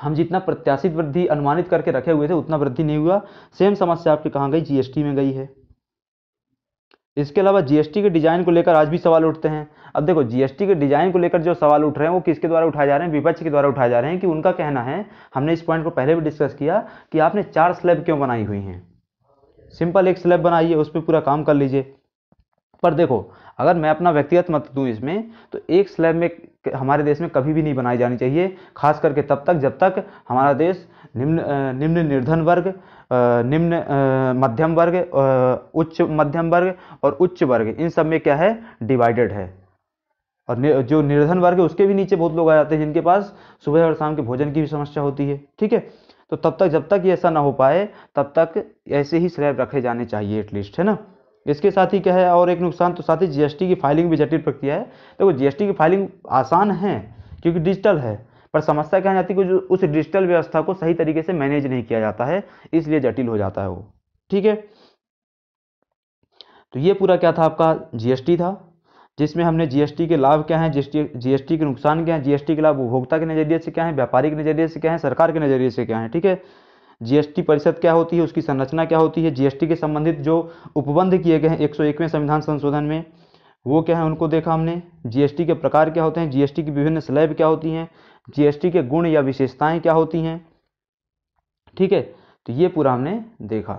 हम जितना प्रत्याशित वृद्धि अनुमानित करके रखे हुए थे उतना वृद्धि नहीं हुआ सेम समस्या आपके कहाँ गई जीएसटी में गई है इसके अलावा जीएसटी के डिज़ाइन को लेकर आज भी सवाल उठते हैं अब देखो जीएसटी के डिज़ाइन को लेकर जो सवाल उठ रहे हैं वो किसके द्वारा उठाए जा रहे हैं विपक्ष के द्वारा उठाए जा रहे हैं कि उनका कहना है हमने इस पॉइंट को पहले भी डिस्कस किया कि आपने चार स्लैब क्यों बनाई हुई हैं सिंपल एक स्लैब बनाइए उस पर पूरा काम कर लीजिए पर देखो अगर मैं अपना व्यक्तिगत मत दूँ इसमें तो एक स्लैब में हमारे देश में कभी भी नहीं बनाई जानी चाहिए खास करके तब तक जब तक हमारा देश निम्न निम्न निर्धन वर्ग निम्न मध्यम वर्ग उच्च मध्यम वर्ग और उच्च वर्ग इन सब में क्या है डिवाइडेड है और जो निर्धन वर्ग है उसके भी नीचे बहुत लोग आ जाते हैं जिनके पास सुबह और शाम के भोजन की भी समस्या होती है ठीक है तो तब तक जब तक ये ऐसा ना हो पाए तब तक ऐसे ही स्लैब रखे जाने चाहिए एटलीस्ट है ना इसके साथ ही क्या है और एक नुकसान तो साथ ही जीएसटी की फाइलिंग भी जटिल प्रक्रिया है देखो तो जीएसटी की फाइलिंग आसान है क्योंकि डिजिटल है पर समस्या क्या जाती है कि उस डिजिटल व्यवस्था को सही तरीके से मैनेज नहीं किया जाता है इसलिए जटिल हो जाता है वो ठीक है तो ये पूरा क्या था आपका जीएसटी था जिसमें हमने जीएसटी के लाभ क्या है जीएसटी जीएसटी के नुकसान क्या है जीएसटी के लाभ उपभोक्ता के नज़रिए से क्या है व्यापारी के नज़रिए से क्या है सरकार के नज़रिए से क्या है ठीक है जीएसटी परिषद क्या होती है उसकी संरचना क्या होती है जीएसटी के संबंधित जो उपबंध किए गए हैं एक संविधान संशोधन में वो क्या है उनको देखा हमने जीएसटी के प्रकार क्या होते हैं जीएसटी की विभिन्न स्लैब क्या होती हैं जीएसटी के गुण या विशेषताएं क्या होती हैं ठीक है तो ये पूरा हमने देखा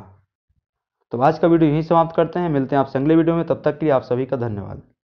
तो आज का वीडियो यहीं समाप्त करते हैं मिलते हैं आपसे अगले वीडियो में तब तक के लिए आप सभी का धन्यवाद